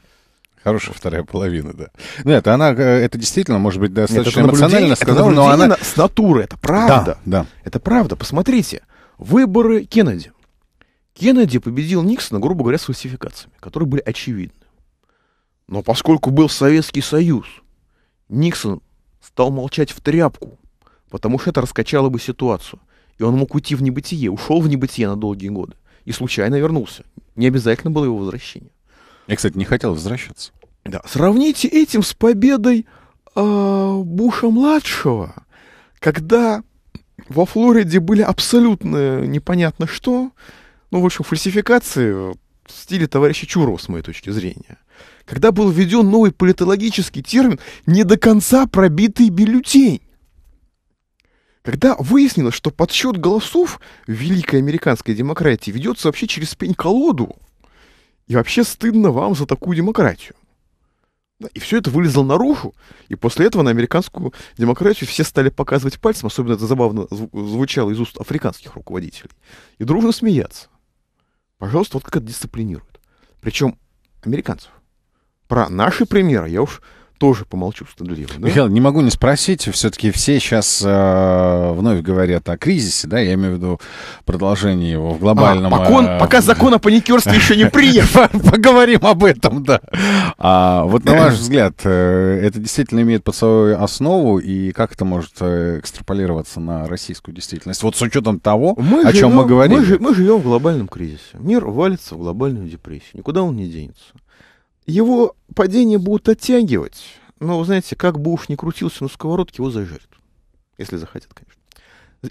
Хорошая вторая половина, да. Нет, ну, она, э, это действительно, может быть, достаточно Нет, эмоционально сказала, но она... с натуры, это правда. Да, да. Это правда. Посмотрите, выборы Кеннеди. Кеннеди победил Никсона, грубо говоря, с фальсификациями, которые были очевидны. Но поскольку был Советский Союз, Никсон стал молчать в тряпку потому что это раскачало бы ситуацию. И он мог уйти в небытие, ушел в небытие на долгие годы. И случайно вернулся. Не обязательно было его возвращение. Я, кстати, не хотел возвращаться. Да. Сравните этим с победой э, Буша-младшего, когда во Флориде были абсолютно непонятно что, ну, в общем, фальсификации в стиле товарища Чурова, с моей точки зрения. Когда был введен новый политологический термин «не до конца пробитый бюллетень» когда выяснилось, что подсчет голосов в великой американской демократии ведется вообще через пень-колоду. И вообще стыдно вам за такую демократию. И все это вылезло наружу. И после этого на американскую демократию все стали показывать пальцем, особенно это забавно звучало из уст африканских руководителей, и дружно смеяться. Пожалуйста, вот как это дисциплинирует. Причем американцев. Про наши примеры я уж тоже помолчу стыдливо. Да? Михаил, не могу не спросить, все-таки все сейчас э, вновь говорят о кризисе, да, я имею в виду продолжение его в а, глобальном... А, покон, э, пока закон о паникерстве еще не принят. Поговорим об этом, да. А, вот на ваш взгляд, э, это действительно имеет под собой основу, и как это может э, экстраполироваться на российскую действительность? Вот с учетом того, мы о чем живем, мы говорим. Мы, мы живем в глобальном кризисе. Мир валится в глобальную депрессию. Никуда он не денется. Его падение будут оттягивать, но, знаете, как бы уж не крутился на сковородке, его зажарят. Если захотят, конечно.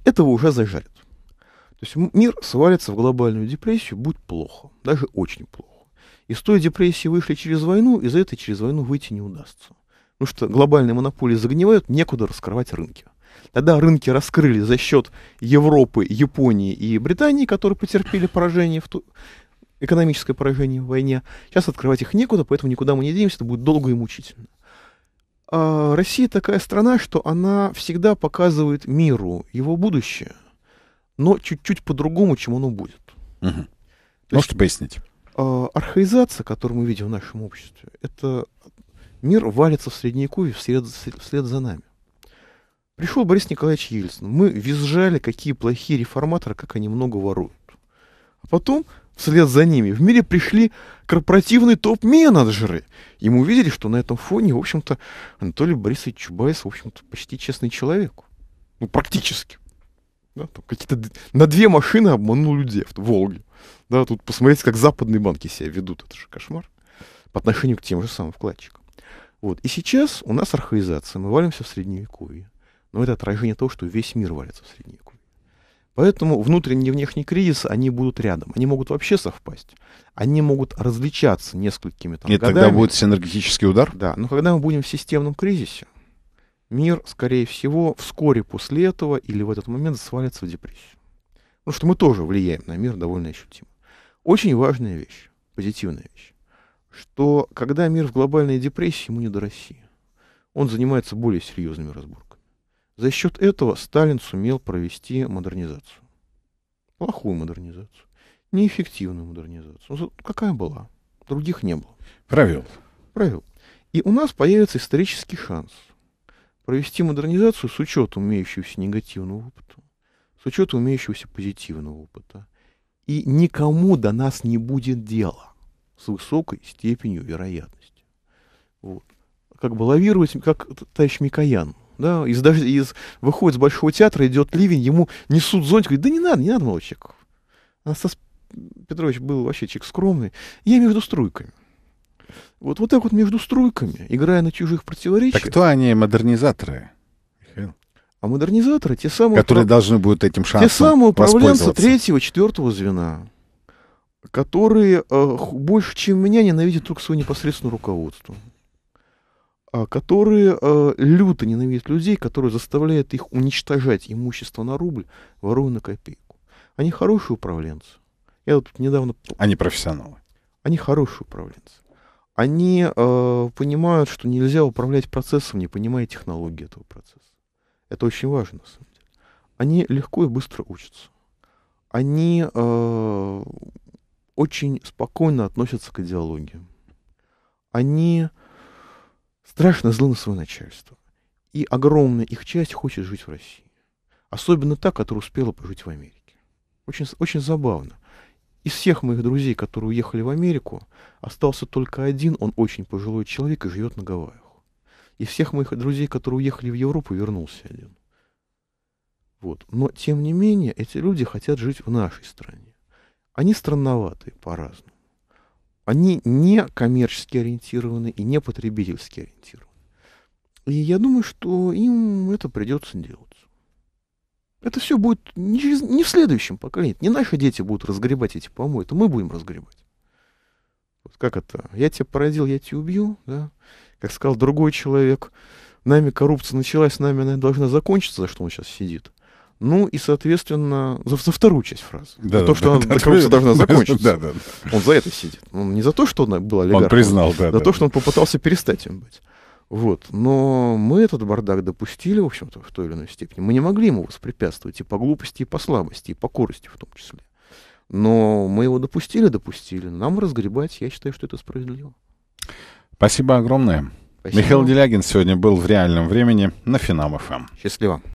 Этого уже зажарят. То есть мир свалится в глобальную депрессию, будет плохо, даже очень плохо. Из той депрессии вышли через войну, из этой через войну выйти не удастся. Потому что глобальные монополии загнивают, некуда раскрывать рынки. Тогда рынки раскрыли за счет Европы, Японии и Британии, которые потерпели поражение в, ту, экономическое поражение в войне. Сейчас открывать их некуда, поэтому никуда мы не денемся, это будет долго и мучительно. А Россия такая страна, что она всегда показывает миру его будущее, но чуть-чуть по-другому, чем оно будет. Угу. То Можете есть, пояснить? А, архаизация, которую мы видим в нашем обществе, это мир валится в средневековье вслед, вслед за нами. Пришел Борис Николаевич Ельцин. Мы визжали, какие плохие реформаторы, как они много воруют. А потом вслед за ними в мире пришли корпоративные топ-менеджеры. И мы увидели, что на этом фоне, в общем-то, Анатолий Борисович Чубайс, в общем-то, почти честный человек. Ну, практически. Да, какие-то на две машины обманул людей в Волге. Да, тут посмотрите, как западные банки себя ведут. Это же кошмар. По отношению к тем же самым вкладчикам. Вот. И сейчас у нас архаизация. Мы валимся в Средневековье. Но это отражение того, что весь мир валится в Средневековье. Поэтому внутренний и внешний кризис, они будут рядом. Они могут вообще совпасть. Они могут различаться несколькими там, И годами. тогда будет синергетический удар? Да, но когда мы будем в системном кризисе, мир, скорее всего, вскоре после этого или в этот момент свалится в депрессию. Потому что мы тоже влияем на мир довольно ощутимо. Очень важная вещь, позитивная вещь, что когда мир в глобальной депрессии, ему не до России. Он занимается более серьезными разборками. За счет этого Сталин сумел провести модернизацию. Плохую модернизацию. Неэффективную модернизацию. Какая была? Других не было. Провел. Провел. И у нас появится исторический шанс провести модернизацию с учетом имеющегося негативного опыта, с учетом имеющегося позитивного опыта. И никому до нас не будет дела с высокой степенью вероятности. Вот. Как бы лавировать, как товарищ Микоян да, из, из, выходит с Большого театра, идет ливень, ему несут зонтик, говорит, да не надо, не надо, молодчик. Анастас Петрович был вообще человек скромный. Я между струйками. Вот, вот так вот между струйками, играя на чужих противоречиях. Так кто они, модернизаторы, А модернизаторы те самые... Которые управ... должны будут этим шансом Те самые управленцы третьего, четвертого звена, которые э, больше, чем меня, ненавидят только свое непосредственное руководство. А, которые а, люто ненавидят людей, которые заставляют их уничтожать имущество на рубль, воруя на копейку. Они хорошие управленцы. Я вот недавно... Они профессионалы. Они хорошие управленцы. Они э, понимают, что нельзя управлять процессом, не понимая технологии этого процесса. Это очень важно, на самом деле. Они легко и быстро учатся. Они э, очень спокойно относятся к идеологии. Они страшно злы на свое начальство. И огромная их часть хочет жить в России. Особенно та, которая успела пожить в Америке. Очень, очень забавно. Из всех моих друзей, которые уехали в Америку, остался только один, он очень пожилой человек и живет на Гавайях. Из всех моих друзей, которые уехали в Европу, вернулся один. Вот. Но, тем не менее, эти люди хотят жить в нашей стране. Они странноватые по-разному. Они не коммерчески ориентированы и не потребительски ориентированы. И я думаю, что им это придется делать. Это все будет не, через, не в следующем поколении. Не наши дети будут разгребать эти помои, это мы будем разгребать. Вот как это? Я тебя породил, я тебя убью, да? Как сказал другой человек, нами коррупция началась, нами она должна закончиться, за что он сейчас сидит. Ну и, соответственно, за, за вторую часть фразы. Да, за то, да, что да, она да, коррупция да, должна закончиться. Да, да, да. Он за это сидит. Он не за то, что он был олигархом. Он признал, да. За да, то, да. что он попытался перестать им быть. Вот. Но мы этот бардак допустили, в общем-то, в той или иной степени. Мы не могли ему воспрепятствовать и по глупости, и по слабости, и по корости в том числе. Но мы его допустили, допустили. Нам разгребать, я считаю, что это справедливо. Спасибо огромное. Спасибо. Михаил Делягин сегодня был в реальном времени на Финам ФМ. Эм. Счастливо.